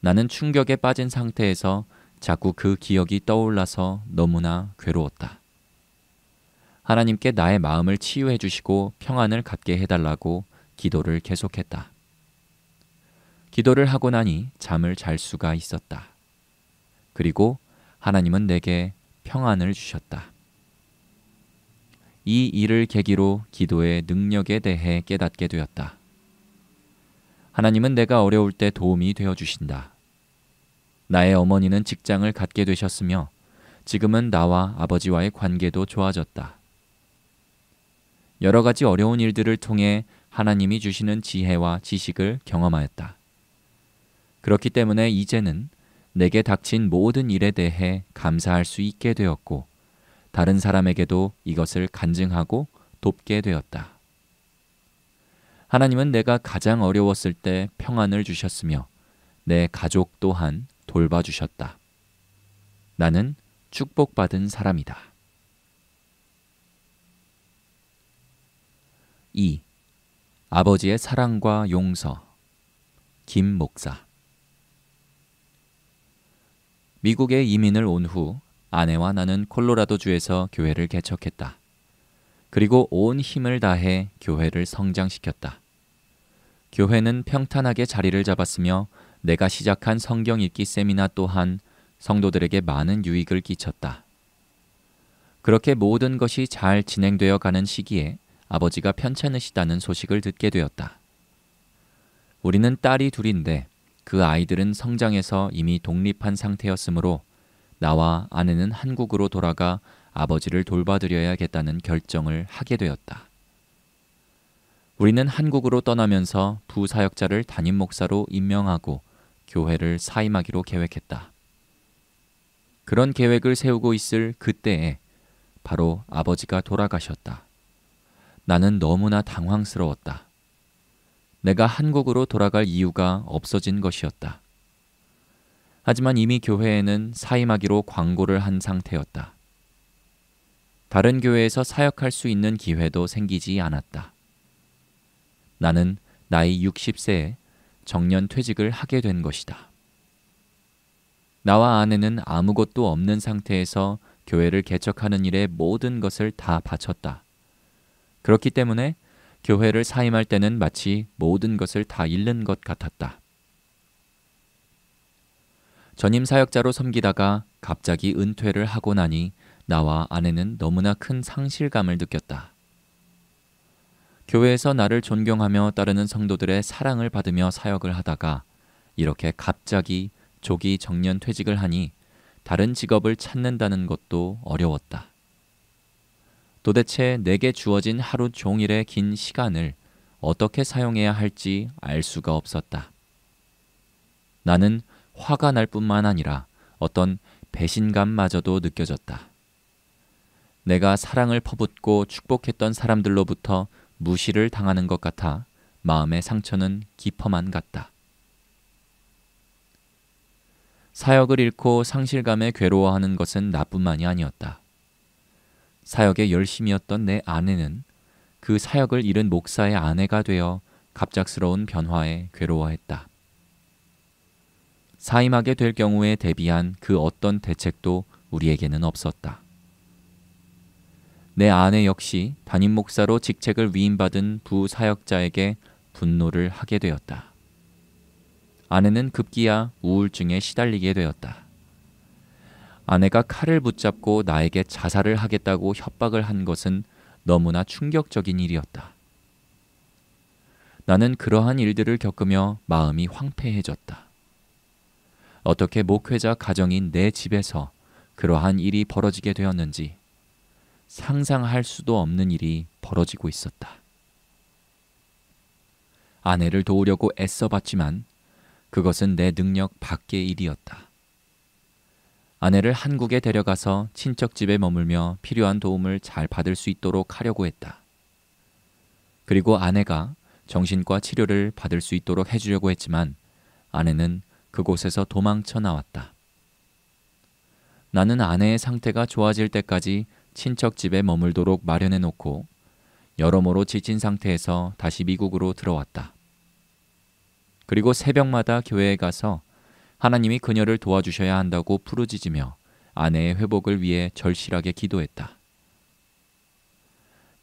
나는 충격에 빠진 상태에서 자꾸 그 기억이 떠올라서 너무나 괴로웠다. 하나님께 나의 마음을 치유해 주시고 평안을 갖게 해달라고 기도를 계속했다. 기도를 하고 나니 잠을 잘 수가 있었다. 그리고 하나님은 내게 평안을 주셨다. 이 일을 계기로 기도의 능력에 대해 깨닫게 되었다. 하나님은 내가 어려울 때 도움이 되어 주신다. 나의 어머니는 직장을 갖게 되셨으며 지금은 나와 아버지와의 관계도 좋아졌다. 여러 가지 어려운 일들을 통해 하나님이 주시는 지혜와 지식을 경험하였다. 그렇기 때문에 이제는 내게 닥친 모든 일에 대해 감사할 수 있게 되었고, 다른 사람에게도 이것을 간증하고 돕게 되었다. 하나님은 내가 가장 어려웠을 때 평안을 주셨으며, 내 가족 또한 돌봐주셨다. 나는 축복받은 사람이다. 2. 아버지의 사랑과 용서. 김 목사. 미국에 이민을 온 후 아내와 나는 콜로라도주에서 교회를 개척했다. 그리고 온 힘을 다해 교회를 성장시켰다. 교회는 평탄하게 자리를 잡았으며 내가 시작한 성경 읽기 세미나 또한 성도들에게 많은 유익을 끼쳤다. 그렇게 모든 것이 잘 진행되어 가는 시기에 아버지가 편찮으시다는 소식을 듣게 되었다. 우리는 딸이 둘인데 그 아이들은 성장해서 이미 독립한 상태였으므로 나와 아내는 한국으로 돌아가 아버지를 돌봐드려야겠다는 결정을 하게 되었다. 우리는 한국으로 떠나면서 부사역자를 담임 목사로 임명하고 교회를 사임하기로 계획했다. 그런 계획을 세우고 있을 그때에 바로 아버지가 돌아가셨다. 나는 너무나 당황스러웠다. 내가 한국으로 돌아갈 이유가 없어진 것이었다. 하지만 이미 교회에는 사임하기로 광고를 한 상태였다. 다른 교회에서 사역할 수 있는 기회도 생기지 않았다. 나는 나이 60세에 정년 퇴직을 하게 된 것이다. 나와 아내는 아무것도 없는 상태에서 교회를 개척하는 일에 모든 것을 다 바쳤다. 그렇기 때문에 교회를 사임할 때는 마치 모든 것을 다 잃는 것 같았다. 전임 사역자로 섬기다가 갑자기 은퇴를 하고 나니 나와 아내는 너무나 큰 상실감을 느꼈다. 교회에서 나를 존경하며 따르는 성도들의 사랑을 받으며 사역을 하다가 이렇게 갑자기 조기 정년 퇴직을 하니 다른 직업을 찾는다는 것도 어려웠다. 도대체 내게 주어진 하루 종일의 긴 시간을 어떻게 사용해야 할지 알 수가 없었다. 나는 화가 날 뿐만 아니라 어떤 배신감마저도 느껴졌다. 내가 사랑을 퍼붓고 축복했던 사람들로부터 무시를 당하는 것 같아 마음의 상처는 깊어만 갔다. 사역을 잃고 상실감에 괴로워하는 것은 나뿐만이 아니었다. 사역에 열심이었던 내 아내는 그 사역을 잃은 목사의 아내가 되어 갑작스러운 변화에 괴로워했다. 사임하게 될 경우에 대비한 그 어떤 대책도 우리에게는 없었다. 내 아내 역시 담임 목사로 직책을 위임받은 부 사역자에게 분노를 하게 되었다. 아내는 급기야 우울증에 시달리게 되었다. 아내가 칼을 붙잡고 나에게 자살을 하겠다고 협박을 한 것은 너무나 충격적인 일이었다. 나는 그러한 일들을 겪으며 마음이 황폐해졌다. 어떻게 목회자 가정인 내 집에서 그러한 일이 벌어지게 되었는지 상상할 수도 없는 일이 벌어지고 있었다. 아내를 도우려고 애써 봤지만 그것은 내 능력 밖의 일이었다. 아내를 한국에 데려가서 친척집에 머물며 필요한 도움을 잘 받을 수 있도록 하려고 했다. 그리고 아내가 정신과 치료를 받을 수 있도록 해주려고 했지만 아내는 그곳에서 도망쳐 나왔다. 나는 아내의 상태가 좋아질 때까지 친척 집에 머물도록 마련해 놓고 여러모로 지친 상태에서 다시 미국으로 들어왔다. 그리고 새벽마다 교회에 가서 하나님이 그녀를 도와주셔야 한다고 부르짖으며 아내의 회복을 위해 절실하게 기도했다.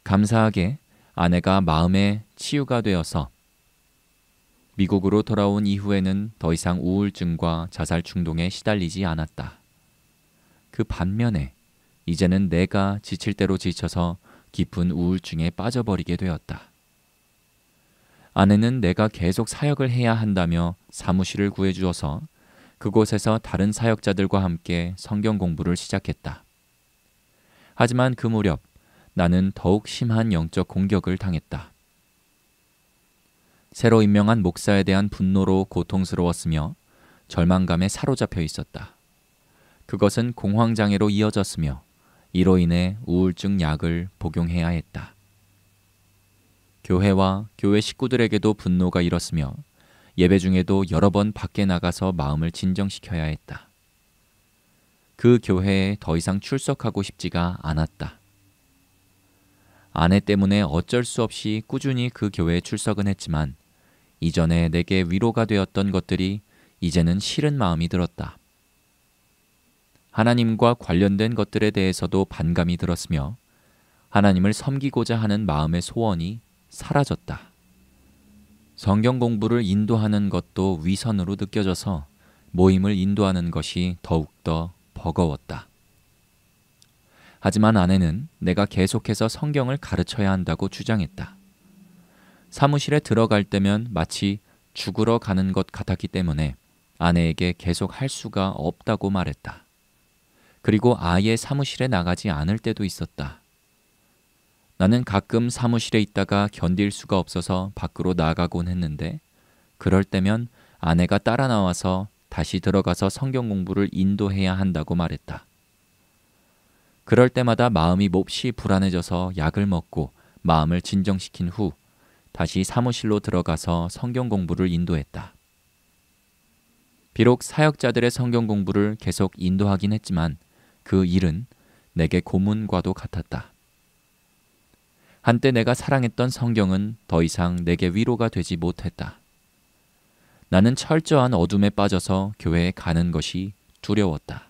감사하게 아내가 마음의 치유가 되어서 미국으로 돌아온 이후에는 더 이상 우울증과 자살 충동에 시달리지 않았다. 그 반면에 이제는 내가 지칠 대로 지쳐서 깊은 우울증에 빠져버리게 되었다. 아내는 내가 계속 사역을 해야 한다며 사무실을 구해주어서 그곳에서 다른 사역자들과 함께 성경 공부를 시작했다. 하지만 그 무렵 나는 더욱 심한 영적 공격을 당했다. 새로 임명한 목사에 대한 분노로 고통스러웠으며 절망감에 사로잡혀 있었다. 그것은 공황장애로 이어졌으며 이로 인해 우울증 약을 복용해야 했다. 교회와 교회 식구들에게도 분노가 일었으며 예배 중에도 여러 번 밖에 나가서 마음을 진정시켜야 했다. 그 교회에 더 이상 출석하고 싶지가 않았다. 아내 때문에 어쩔 수 없이 꾸준히 그 교회에 출석은 했지만 이전에 내게 위로가 되었던 것들이 이제는 싫은 마음이 들었다. 하나님과 관련된 것들에 대해서도 반감이 들었으며 하나님을 섬기고자 하는 마음의 소원이 사라졌다. 성경 공부를 인도하는 것도 위선으로 느껴져서 모임을 인도하는 것이 더욱더 버거웠다. 하지만 아내는 내가 계속해서 성경을 가르쳐야 한다고 주장했다. 사무실에 들어갈 때면 마치 죽으러 가는 것 같았기 때문에 아내에게 계속 할 수가 없다고 말했다. 그리고 아예 사무실에 나가지 않을 때도 있었다. 나는 가끔 사무실에 있다가 견딜 수가 없어서 밖으로 나가곤 했는데 그럴 때면 아내가 따라 나와서 다시 들어가서 성경 공부를 인도해야 한다고 말했다. 그럴 때마다 마음이 몹시 불안해져서 약을 먹고 마음을 진정시킨 후 다시 사무실로 들어가서 성경 공부를 인도했다. 비록 사역자들의 성경 공부를 계속 인도하긴 했지만 그 일은 내게 고문과도 같았다. 한때 내가 사랑했던 성경은 더 이상 내게 위로가 되지 못했다. 나는 철저한 어둠에 빠져서 교회에 가는 것이 두려웠다.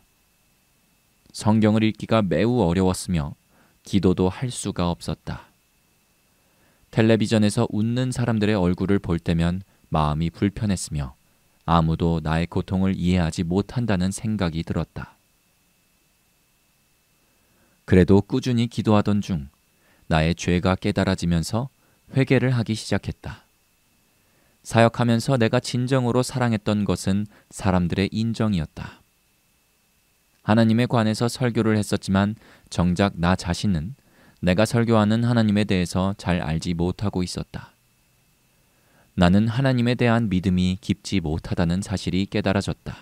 성경을 읽기가 매우 어려웠으며 기도도 할 수가 없었다. 텔레비전에서 웃는 사람들의 얼굴을 볼 때면 마음이 불편했으며 아무도 나의 고통을 이해하지 못한다는 생각이 들었다. 그래도 꾸준히 기도하던 중 나의 죄가 깨달아지면서 회개를 하기 시작했다. 사역하면서 내가 진정으로 사랑했던 것은 사람들의 인정이었다. 하나님에 관해서 설교를 했었지만 정작 나 자신은 내가 설교하는 하나님에 대해서 잘 알지 못하고 있었다. 나는 하나님에 대한 믿음이 깊지 못하다는 사실이 깨달아졌다.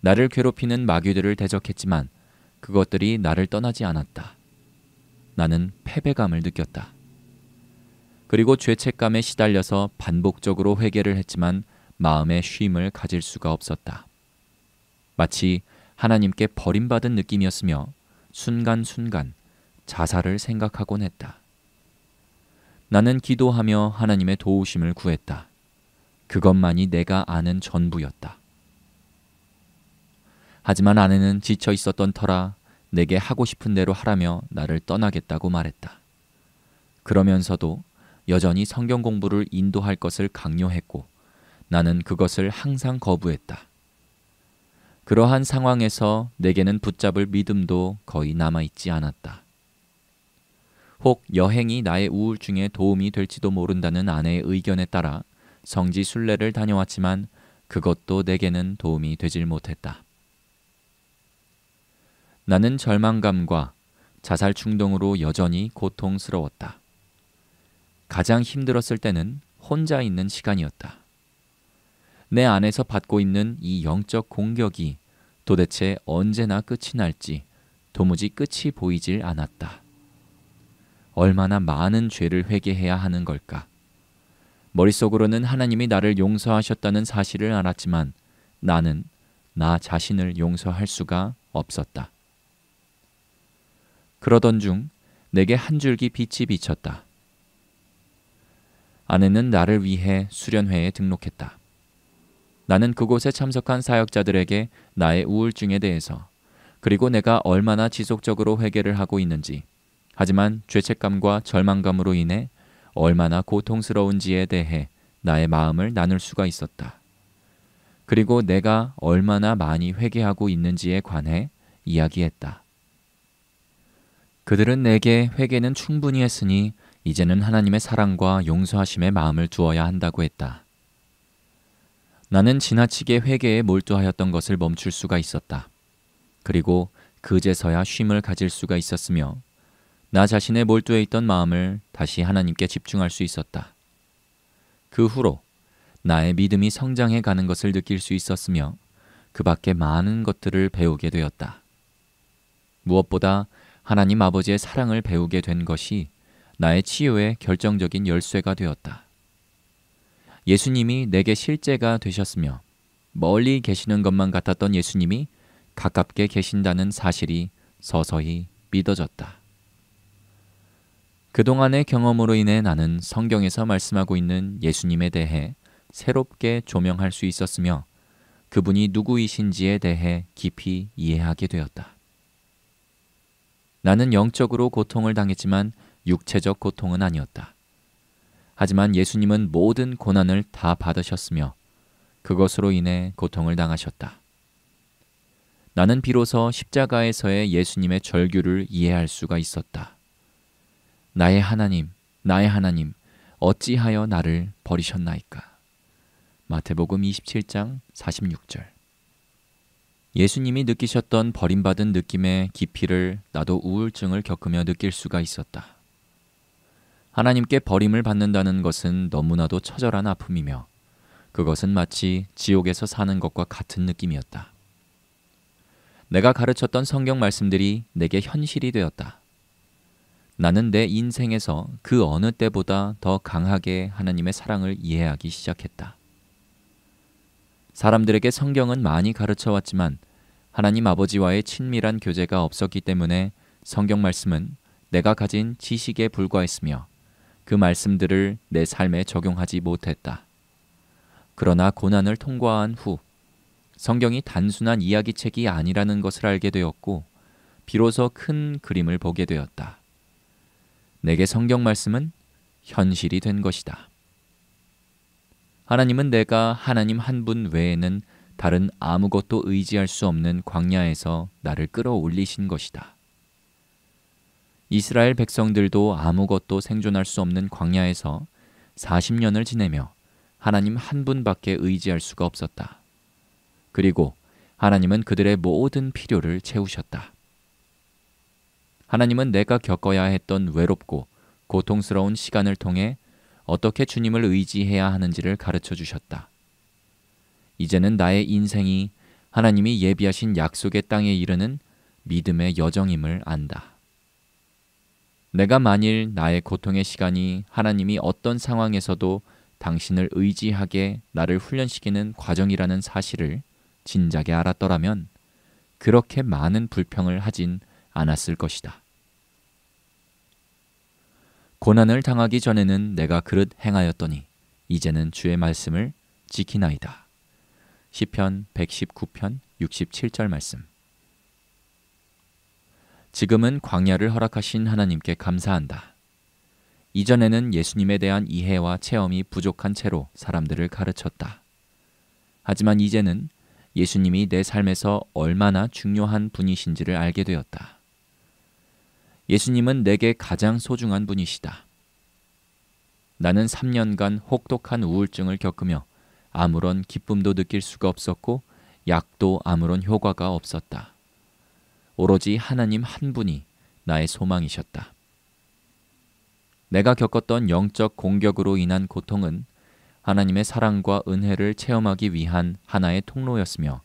나를 괴롭히는 마귀들을 대적했지만 그것들이 나를 떠나지 않았다. 나는 패배감을 느꼈다. 그리고 죄책감에 시달려서 반복적으로 회개를 했지만 마음의 쉼을 가질 수가 없었다. 마치 하나님께 버림받은 느낌이었으며 순간순간 자살을 생각하곤 했다. 나는 기도하며 하나님의 도우심을 구했다. 그것만이 내가 아는 전부였다. 하지만 아내는 지쳐 있었던 터라 내게 하고 싶은 대로 하라며 나를 떠나겠다고 말했다. 그러면서도 여전히 성경 공부를 인도할 것을 강요했고 나는 그것을 항상 거부했다. 그러한 상황에서 내게는 붙잡을 믿음도 거의 남아있지 않았다. 혹 여행이 나의 우울증에 도움이 될지도 모른다는 아내의 의견에 따라 성지 순례를 다녀왔지만 그것도 내게는 도움이 되질 못했다. 나는 절망감과 자살 충동으로 여전히 고통스러웠다. 가장 힘들었을 때는 혼자 있는 시간이었다. 내 안에서 받고 있는 이 영적 공격이 도대체 언제나 끝이 날지 도무지 끝이 보이질 않았다. 얼마나 많은 죄를 회개해야 하는 걸까? 머릿속으로는 하나님이 나를 용서하셨다는 사실을 알았지만 나는 나 자신을 용서할 수가 없었다. 그러던 중 내게 한 줄기 빛이 비쳤다. 아내는 나를 위해 수련회에 등록했다. 나는 그곳에 참석한 사역자들에게 나의 우울증에 대해서 그리고 내가 얼마나 지속적으로 회개를 하고 있는지 하지만 죄책감과 절망감으로 인해 얼마나 고통스러운지에 대해 나의 마음을 나눌 수가 있었다. 그리고 내가 얼마나 많이 회개하고 있는지에 관해 이야기했다. 그들은 내게 회개는 충분히 했으니 이제는 하나님의 사랑과 용서하심의 마음을 두어야 한다고 했다. 나는 지나치게 회개에 몰두하였던 것을 멈출 수가 있었다. 그리고 그제서야 쉼을 가질 수가 있었으며 나 자신의 몰두에 있던 마음을 다시 하나님께 집중할 수 있었다. 그 후로 나의 믿음이 성장해 가는 것을 느낄 수 있었으며 그 밖에 많은 것들을 배우게 되었다. 무엇보다 하나님 아버지의 사랑을 배우게 된 것이 나의 치유의 결정적인 열쇠가 되었다. 예수님이 내게 실제가 되셨으며 멀리 계시는 것만 같았던 예수님이 가깝게 계신다는 사실이 서서히 믿어졌다. 그동안의 경험으로 인해 나는 성경에서 말씀하고 있는 예수님에 대해 새롭게 조명할 수 있었으며 그분이 누구이신지에 대해 깊이 이해하게 되었다. 나는 영적으로 고통을 당했지만 육체적 고통은 아니었다. 하지만 예수님은 모든 고난을 다 받으셨으며 그것으로 인해 고통을 당하셨다. 나는 비로소 십자가에서의 예수님의 절규를 이해할 수가 있었다. 나의 하나님, 나의 하나님, 어찌하여 나를 버리셨나이까. 마태복음 27장 46절 예수님이 느끼셨던 버림받은 느낌의 깊이를 나도 우울증을 겪으며 느낄 수가 있었다. 하나님께 버림을 받는다는 것은 너무나도 처절한 아픔이며 그것은 마치 지옥에서 사는 것과 같은 느낌이었다. 내가 가르쳤던 성경 말씀들이 내게 현실이 되었다. 나는 내 인생에서 그 어느 때보다 더 강하게 하나님의 사랑을 이해하기 시작했다. 사람들에게 성경은 많이 가르쳐 왔지만 하나님 아버지와의 친밀한 교제가 없었기 때문에 성경 말씀은 내가 가진 지식에 불과했으며 그 말씀들을 내 삶에 적용하지 못했다. 그러나 고난을 통과한 후 성경이 단순한 이야기책이 아니라는 것을 알게 되었고 비로소 큰 그림을 보게 되었다. 내게 성경 말씀은 현실이 된 것이다. 하나님은 내가 하나님 한 분 외에는 다른 아무것도 의지할 수 없는 광야에서 나를 끌어올리신 것이다. 이스라엘 백성들도 아무것도 생존할 수 없는 광야에서 40년을 지내며 하나님 한 분밖에 의지할 수가 없었다. 그리고 하나님은 그들의 모든 필요를 채우셨다. 하나님은 내가 겪어야 했던 외롭고 고통스러운 시간을 통해 어떻게 주님을 의지해야 하는지를 가르쳐 주셨다. 이제는 나의 인생이 하나님이 예비하신 약속의 땅에 이르는 믿음의 여정임을 안다. 내가 만일 나의 고통의 시간이 하나님이 어떤 상황에서도 당신을 의지하게 나를 훈련시키는 과정이라는 사실을 진작에 알았더라면 그렇게 많은 불평을 하진 않았을 것이다. 고난을 당하기 전에는 내가 그릇 행하였더니 이제는 주의 말씀을 지키나이다. 시편 119편 67절 말씀. 지금은 광야를 허락하신 하나님께 감사한다. 이전에는 예수님에 대한 이해와 체험이 부족한 채로 사람들을 가르쳤다. 하지만 이제는 예수님이 내 삶에서 얼마나 중요한 분이신지를 알게 되었다. 예수님은 내게 가장 소중한 분이시다. 나는 3년간 혹독한 우울증을 겪으며 아무런 기쁨도 느낄 수가 없었고 약도 아무런 효과가 없었다. 오로지 하나님 한 분이 나의 소망이셨다. 내가 겪었던 영적 공격으로 인한 고통은 하나님의 사랑과 은혜를 체험하기 위한 하나의 통로였으며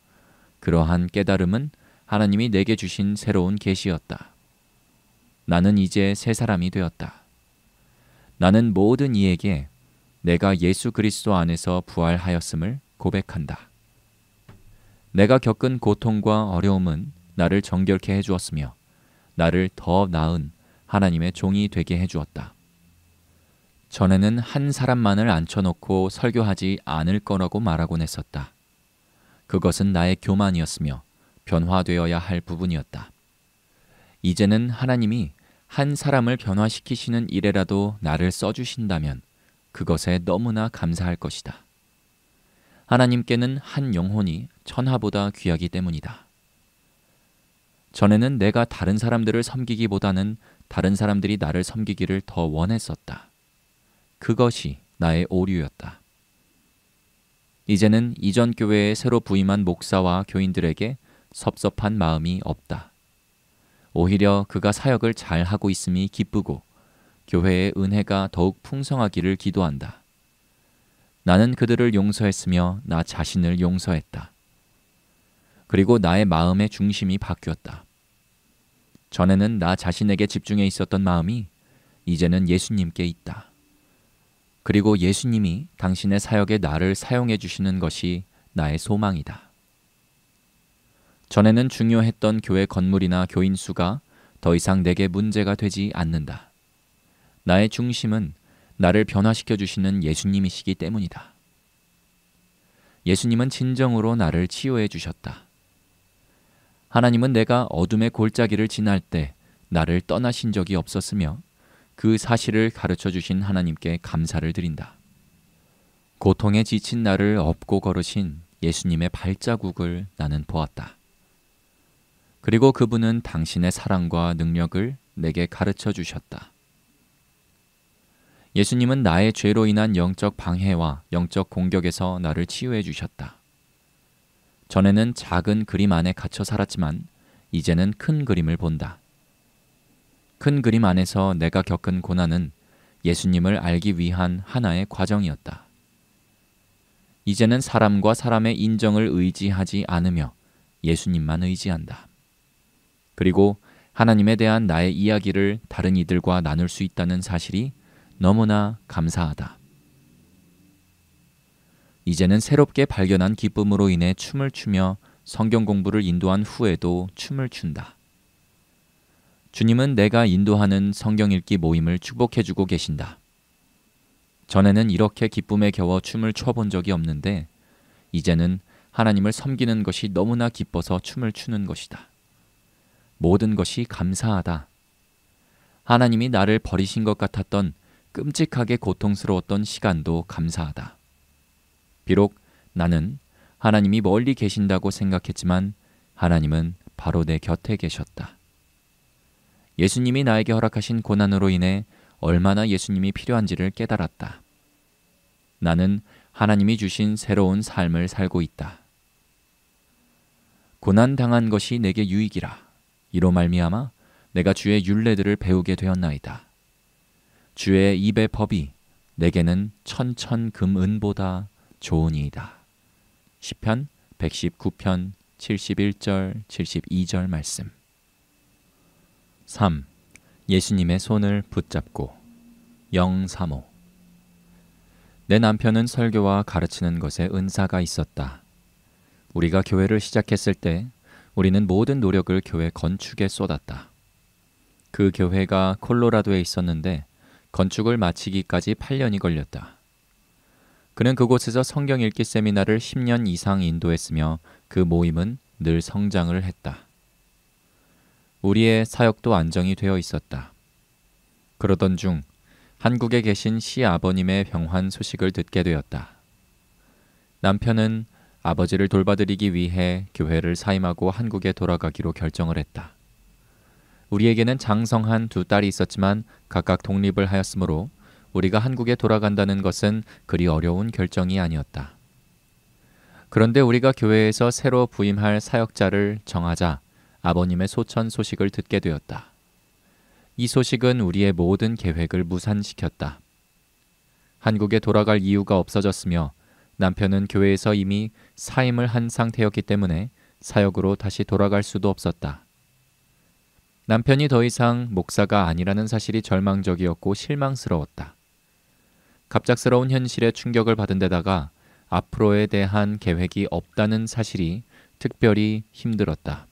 그러한 깨달음은 하나님이 내게 주신 새로운 계시였다. 나는 이제 새 사람이 되었다. 나는 모든 이에게 내가 예수 그리스도 안에서 부활하였음을 고백한다. 내가 겪은 고통과 어려움은 나를 정결케 해 주었으며 나를 더 나은 하나님의 종이 되게 해 주었다. 전에는 한 사람만을 앉혀놓고 설교하지 않을 거라고 말하곤 했었다. 그것은 나의 교만이었으며 변화되어야 할 부분이었다. 이제는 하나님이 한 사람을 변화시키시는 일에라도 나를 써주신다면 그것에 너무나 감사할 것이다. 하나님께는 한 영혼이 천하보다 귀하기 때문이다. 전에는 내가 다른 사람들을 섬기기보다는 다른 사람들이 나를 섬기기를 더 원했었다. 그것이 나의 오류였다. 이제는 이전 교회에 새로 부임한 목사와 교인들에게 섭섭한 마음이 없다. 오히려 그가 사역을 잘 하고 있음이 기쁘고 교회의 은혜가 더욱 풍성하기를 기도한다. 나는 그들을 용서했으며 나 자신을 용서했다. 그리고 나의 마음의 중심이 바뀌었다. 전에는 나 자신에게 집중해 있었던 마음이 이제는 예수님께 있다. 그리고 예수님이 당신의 사역에 나를 사용해 주시는 것이 나의 소망이다. 전에는 중요했던 교회 건물이나 교인 수가 더 이상 내게 문제가 되지 않는다. 나의 중심은 나를 변화시켜 주시는 예수님이시기 때문이다. 예수님은 진정으로 나를 치유해 주셨다. 하나님은 내가 어둠의 골짜기를 지날 때 나를 떠나신 적이 없었으며 그 사실을 가르쳐 주신 하나님께 감사를 드린다. 고통에 지친 나를 업고 걸으신 예수님의 발자국을 나는 보았다. 그리고 그분은 당신의 사랑과 능력을 내게 가르쳐 주셨다. 예수님은 나의 죄로 인한 영적 방해와 영적 공격에서 나를 치유해 주셨다. 전에는 작은 그림 안에 갇혀 살았지만 이제는 큰 그림을 본다. 큰 그림 안에서 내가 겪은 고난은 예수님을 알기 위한 하나의 과정이었다. 이제는 사람과 사람의 인정을 의지하지 않으며 예수님만 의지한다. 그리고 하나님에 대한 나의 이야기를 다른 이들과 나눌 수 있다는 사실이 너무나 감사하다. 이제는 새롭게 발견한 기쁨으로 인해 춤을 추며 성경 공부를 인도한 후에도 춤을 춘다. 주님은 내가 인도하는 성경 읽기 모임을 축복해 주고 계신다. 전에는 이렇게 기쁨에 겨워 춤을 춰본 적이 없는데 이제는 하나님을 섬기는 것이 너무나 기뻐서 춤을 추는 것이다. 모든 것이 감사하다. 하나님이 나를 버리신 것 같았던 끔찍하게 고통스러웠던 시간도 감사하다. 비록 나는 하나님이 멀리 계신다고 생각했지만 하나님은 바로 내 곁에 계셨다. 예수님이 나에게 허락하신 고난으로 인해 얼마나 예수님이 필요한지를 깨달았다. 나는 하나님이 주신 새로운 삶을 살고 있다. 고난당한 것이 내게 유익이라. 이로 말미암아 내가 주의 율례들을 배우게 되었나이다. 주의 입의 법이 내게는 천천 금은보다 좋으니이다. 시편 119편 71절 72절 말씀 3. 예수님의 손을 붙잡고 영삼호 내 남편은 설교와 가르치는 것에 은사가 있었다. 우리가 교회를 시작했을 때 우리는 모든 노력을 교회 건축에 쏟았다. 그 교회가 콜로라도에 있었는데 건축을 마치기까지 8년이 걸렸다. 그는 그곳에서 성경 읽기 세미나를 10년 이상 인도했으며 그 모임은 늘 성장을 했다. 우리의 사역도 안정이 되어 있었다. 그러던 중 한국에 계신 시 아버님의 병환 소식을 듣게 되었다. 남편은 아버지를 돌봐드리기 위해 교회를 사임하고 한국에 돌아가기로 결정을 했다. 우리에게는 장성한 두 딸이 있었지만 각각 독립을 하였으므로 우리가 한국에 돌아간다는 것은 그리 어려운 결정이 아니었다. 그런데 우리가 교회에서 새로 부임할 사역자를 정하자 아버님의 소천 소식을 듣게 되었다. 이 소식은 우리의 모든 계획을 무산시켰다. 한국에 돌아갈 이유가 없어졌으며 남편은 교회에서 이미 사임을 한 상태였기 때문에 사역으로 다시 돌아갈 수도 없었다. 남편이 더 이상 목사가 아니라는 사실이 절망적이었고 실망스러웠다. 갑작스러운 현실에 충격을 받은 데다가 앞으로에 대한 계획이 없다는 사실이 특별히 힘들었다.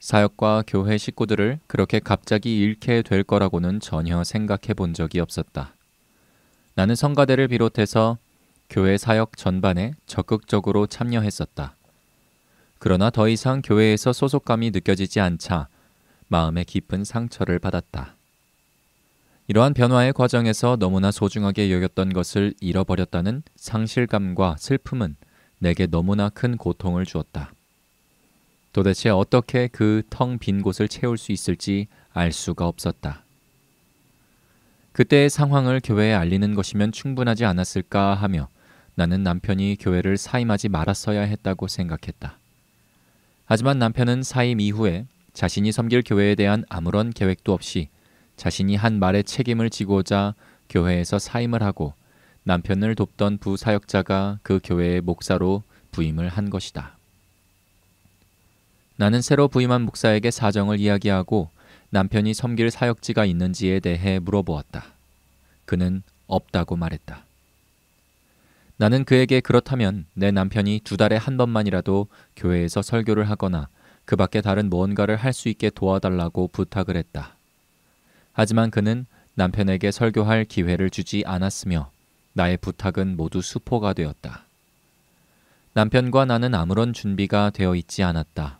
사역과 교회 식구들을 그렇게 갑자기 잃게 될 거라고는 전혀 생각해 본 적이 없었다. 나는 성가대를 비롯해서 교회 사역 전반에 적극적으로 참여했었다. 그러나 더 이상 교회에서 소속감이 느껴지지 않자 마음에 깊은 상처를 받았다. 이러한 변화의 과정에서 너무나 소중하게 여겼던 것을 잃어버렸다는 상실감과 슬픔은 내게 너무나 큰 고통을 주었다. 도대체 어떻게 그 텅 빈 곳을 채울 수 있을지 알 수가 없었다. 그때의 상황을 교회에 알리는 것이면 충분하지 않았을까 하며 나는 남편이 교회를 사임하지 말았어야 했다고 생각했다. 하지만 남편은 사임 이후에 자신이 섬길 교회에 대한 아무런 계획도 없이 자신이 한말에 책임을 지고자 교회에서 사임을 하고 남편을 돕던 부사역자가 그 교회의 목사로 부임을 한 것이다. 나는 새로 부임한 목사에게 사정을 이야기하고 남편이 섬길 사역지가 있는지에 대해 물어보았다. 그는 없다고 말했다. 나는 그에게 그렇다면 내 남편이 두 달에 한 번만이라도 교회에서 설교를 하거나 그 밖에 다른 무언가를 할 수 있게 도와달라고 부탁을 했다. 하지만 그는 남편에게 설교할 기회를 주지 않았으며 나의 부탁은 모두 수포가 되었다. 남편과 나는 아무런 준비가 되어 있지 않았다.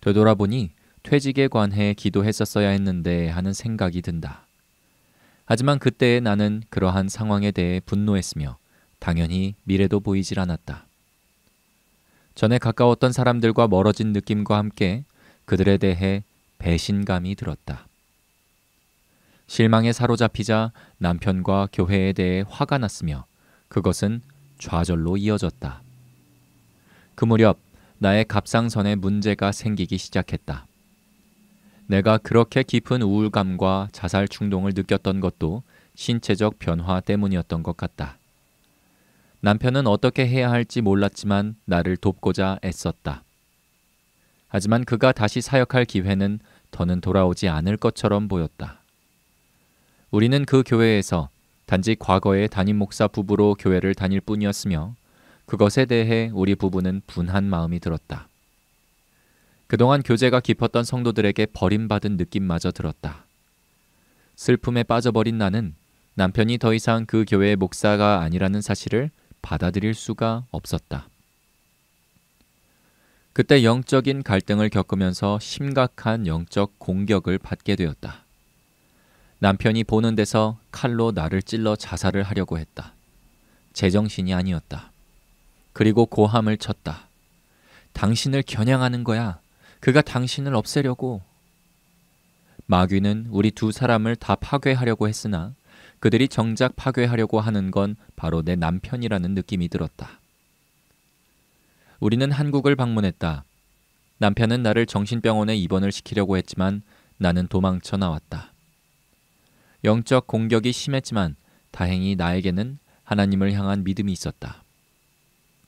되돌아보니 퇴직에 관해 기도했었어야 했는데 하는 생각이 든다. 하지만 그때의 나는 그러한 상황에 대해 분노했으며 당연히 미래도 보이질 않았다. 전에 가까웠던 사람들과 멀어진 느낌과 함께 그들에 대해 배신감이 들었다. 실망에 사로잡히자 남편과 교회에 대해 화가 났으며 그것은 좌절로 이어졌다. 그 무렵 나의 갑상선에 문제가 생기기 시작했다. 내가 그렇게 깊은 우울감과 자살 충동을 느꼈던 것도 신체적 변화 때문이었던 것 같다. 남편은 어떻게 해야 할지 몰랐지만 나를 돕고자 애썼다. 하지만 그가 다시 사역할 기회는 더는 돌아오지 않을 것처럼 보였다. 우리는 그 교회에서 단지 과거의 담임 목사 부부로 교회를 다닐 뿐이었으며 그것에 대해 우리 부부는 분한 마음이 들었다. 그동안 교제가 깊었던 성도들에게 버림받은 느낌마저 들었다. 슬픔에 빠져버린 나는 남편이 더 이상 그 교회의 목사가 아니라는 사실을 받아들일 수가 없었다. 그때 영적인 갈등을 겪으면서 심각한 영적 공격을 받게 되었다. 남편이 보는 데서 칼로 나를 찔러 자살을 하려고 했다. 제정신이 아니었다. 그리고 고함을 쳤다. 당신을 겨냥하는 거야. 그가 당신을 없애려고 마귀는 우리 두 사람을 다 파괴하려고 했으나 그들이 정작 파괴하려고 하는 건 바로 내 남편이라는 느낌이 들었다. 우리는 한국을 방문했다. 남편은 나를 정신병원에 입원을 시키려고 했지만 나는 도망쳐 나왔다. 영적 공격이 심했지만 다행히 나에게는 하나님을 향한 믿음이 있었다.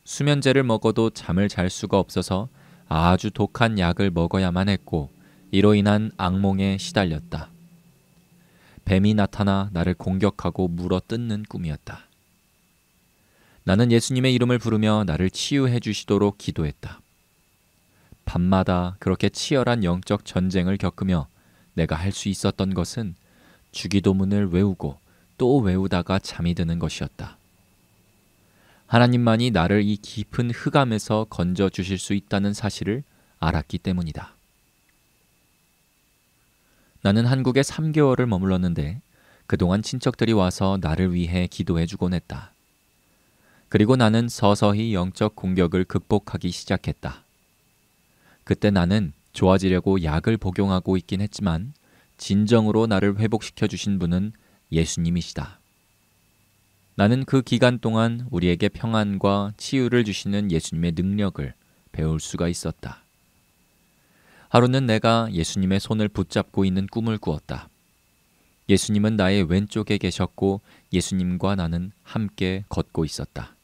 수면제를 먹어도 잠을 잘 수가 없어서 아주 독한 약을 먹어야만 했고 이로 인한 악몽에 시달렸다. 뱀이 나타나 나를 공격하고 물어 뜯는 꿈이었다. 나는 예수님의 이름을 부르며 나를 치유해 주시도록 기도했다. 밤마다 그렇게 치열한 영적 전쟁을 겪으며 내가 할 수 있었던 것은 주기도문을 외우고 또 외우다가 잠이 드는 것이었다. 하나님만이 나를 이 깊은 흑암에서 건져 주실 수 있다는 사실을 알았기 때문이다. 나는 한국에 3개월을 머물렀는데 그동안 친척들이 와서 나를 위해 기도해 주곤 했다. 그리고 나는 서서히 영적 공격을 극복하기 시작했다. 그때 나는 좋아지려고 약을 복용하고 있긴 했지만 진정으로 나를 회복시켜 주신 분은 예수님이시다. 나는 그 기간 동안 우리에게 평안과 치유를 주시는 예수님의 능력을 배울 수가 있었다. 하루는 내가 예수님의 손을 붙잡고 있는 꿈을 꾸었다. 예수님은 나의 왼쪽에 계셨고 예수님과 나는 함께 걷고 있었다.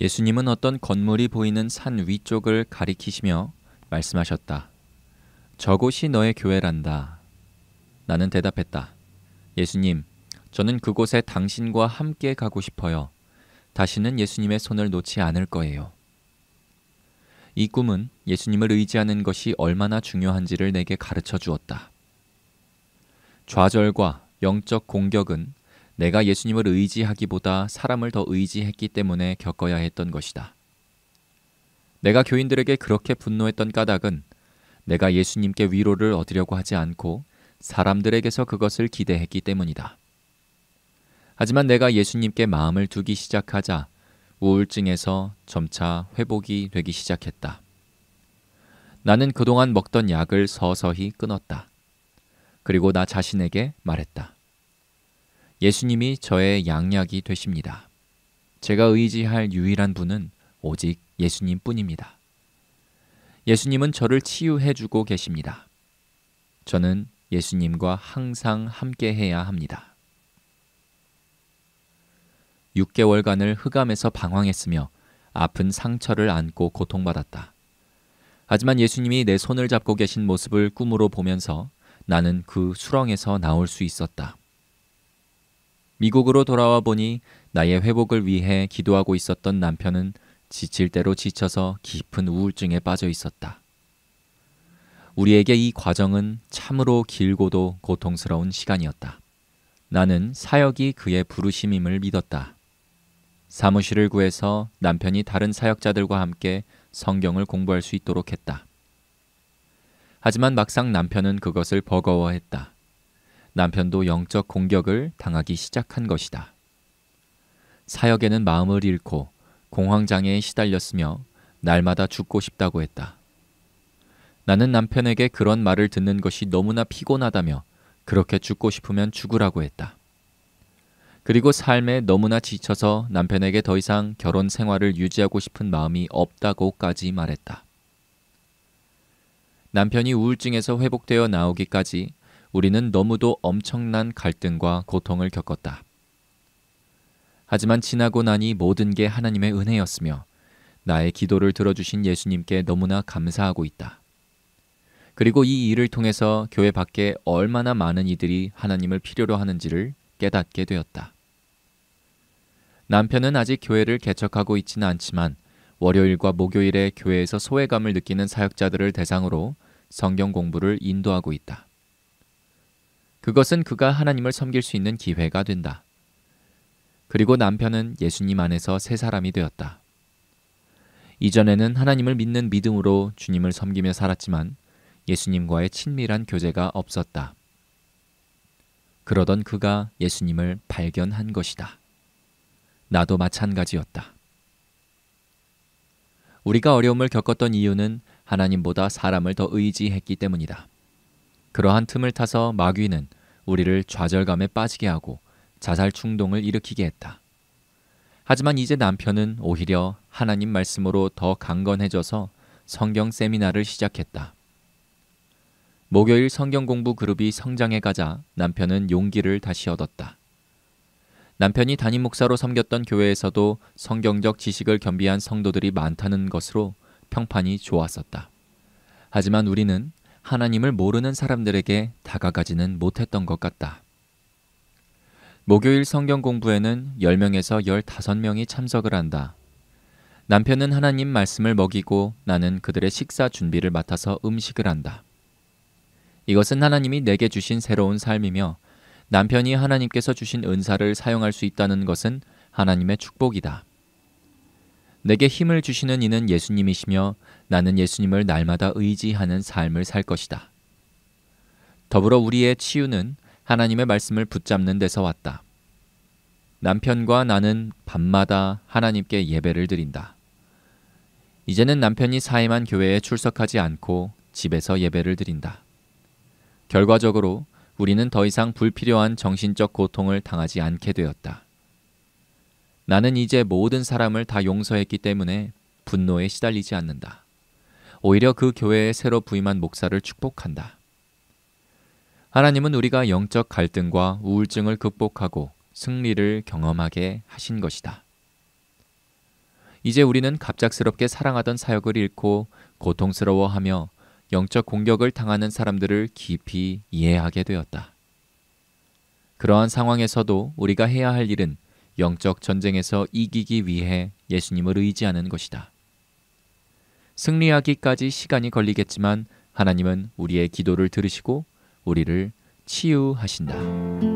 예수님은 어떤 건물이 보이는 산 위쪽을 가리키시며 말씀하셨다. 저곳이 너의 교회란다. 나는 대답했다. 예수님, 저는 그곳에 당신과 함께 가고 싶어요. 다시는 예수님의 손을 놓지 않을 거예요. 이 꿈은 예수님을 의지하는 것이 얼마나 중요한지를 내게 가르쳐 주었다. 좌절과 영적 공격은 내가 예수님을 의지하기보다 사람을 더 의지했기 때문에 겪어야 했던 것이다. 내가 교인들에게 그렇게 분노했던 까닭은 내가 예수님께 위로를 얻으려고 하지 않고 사람들에게서 그것을 기대했기 때문이다. 하지만 내가 예수님께 마음을 두기 시작하자 우울증에서 점차 회복이 되기 시작했다. 나는 그동안 먹던 약을 서서히 끊었다. 그리고 나 자신에게 말했다. 예수님이 저의 양약이 되십니다. 제가 의지할 유일한 분은 오직 예수님 뿐입니다. 예수님은 저를 치유해 주고 계십니다. 저는 예수님과 항상 함께 해야 합니다. 6개월간을 흑암에서 방황했으며 아픈 상처를 안고 고통받았다. 하지만 예수님이 내 손을 잡고 계신 모습을 꿈으로 보면서 나는 그 수렁에서 나올 수 있었다. 미국으로 돌아와 보니 나의 회복을 위해 기도하고 있었던 남편은 지칠 대로 지쳐서 깊은 우울증에 빠져 있었다. 우리에게 이 과정은 참으로 길고도 고통스러운 시간이었다. 나는 사역이 그의 부르심임을 믿었다. 사무실을 구해서 남편이 다른 사역자들과 함께 성경을 공부할 수 있도록 했다. 하지만 막상 남편은 그것을 버거워했다. 남편도 영적 공격을 당하기 시작한 것이다. 사역에는 마음을 잃고 공황장애에 시달렸으며 날마다 죽고 싶다고 했다. 나는 남편에게 그런 말을 듣는 것이 너무나 피곤하다며 그렇게 죽고 싶으면 죽으라고 했다. 그리고 삶에 너무나 지쳐서 남편에게 더 이상 결혼 생활을 유지하고 싶은 마음이 없다고까지 말했다. 남편이 우울증에서 회복되어 나오기까지 우리는 너무도 엄청난 갈등과 고통을 겪었다. 하지만 지나고 나니 모든 게 하나님의 은혜였으며 나의 기도를 들어주신 예수님께 너무나 감사하고 있다. 그리고 이 일을 통해서 교회 밖에 얼마나 많은 이들이 하나님을 필요로 하는지를 깨닫게 되었다. 남편은 아직 교회를 개척하고 있지는 않지만 월요일과 목요일에 교회에서 소외감을 느끼는 사역자들을 대상으로 성경 공부를 인도하고 있다. 그것은 그가 하나님을 섬길 수 있는 기회가 된다. 그리고 남편은 예수님 안에서 새 사람이 되었다. 이전에는 하나님을 믿는 믿음으로 주님을 섬기며 살았지만 예수님과의 친밀한 교제가 없었다. 그러던 그가 예수님을 발견한 것이다. 나도 마찬가지였다. 우리가 어려움을 겪었던 이유는 하나님보다 사람을 더 의지했기 때문이다. 그러한 틈을 타서 마귀는 우리를 좌절감에 빠지게 하고 자살 충동을 일으키게 했다. 하지만 이제 남편은 오히려 하나님 말씀으로 더 강건해져서 성경 세미나를 시작했다. 목요일 성경 공부 그룹이 성장해 가자 남편은 용기를 다시 얻었다. 남편이 담임 목사로 섬겼던 교회에서도 성경적 지식을 겸비한 성도들이 많다는 것으로 평판이 좋았었다. 하지만 우리는 하나님을 모르는 사람들에게 다가가지는 못했던 것 같다. 목요일 성경 공부에는 10명에서 15명이 참석을 한다. 남편은 하나님 말씀을 먹이고 나는 그들의 식사 준비를 맡아서 음식을 한다. 이것은 하나님이 내게 주신 새로운 삶이며 남편이 하나님께서 주신 은사를 사용할 수 있다는 것은 하나님의 축복이다. 내게 힘을 주시는 이는 예수님이시며 나는 예수님을 날마다 의지하는 삶을 살 것이다. 더불어 우리의 치유는 하나님의 말씀을 붙잡는 데서 왔다. 남편과 나는 밤마다 하나님께 예배를 드린다. 이제는 남편이 사임한 교회에 출석하지 않고 집에서 예배를 드린다. 결과적으로 우리는 더 이상 불필요한 정신적 고통을 당하지 않게 되었다. 나는 이제 모든 사람을 다 용서했기 때문에 분노에 시달리지 않는다. 오히려 그 교회에 새로 부임한 목사를 축복한다. 하나님은 우리가 영적 갈등과 우울증을 극복하고 승리를 경험하게 하신 것이다. 이제 우리는 갑작스럽게 사랑하던 사역을 잃고 고통스러워하며 영적 공격을 당하는 사람들을 깊이 이해하게 되었다. 그러한 상황에서도 우리가 해야 할 일은 영적 전쟁에서 이기기 위해 예수님을 의지하는 것이다. 승리하기까지 시간이 걸리겠지만 하나님은 우리의 기도를 들으시고 우리를 치유하신다.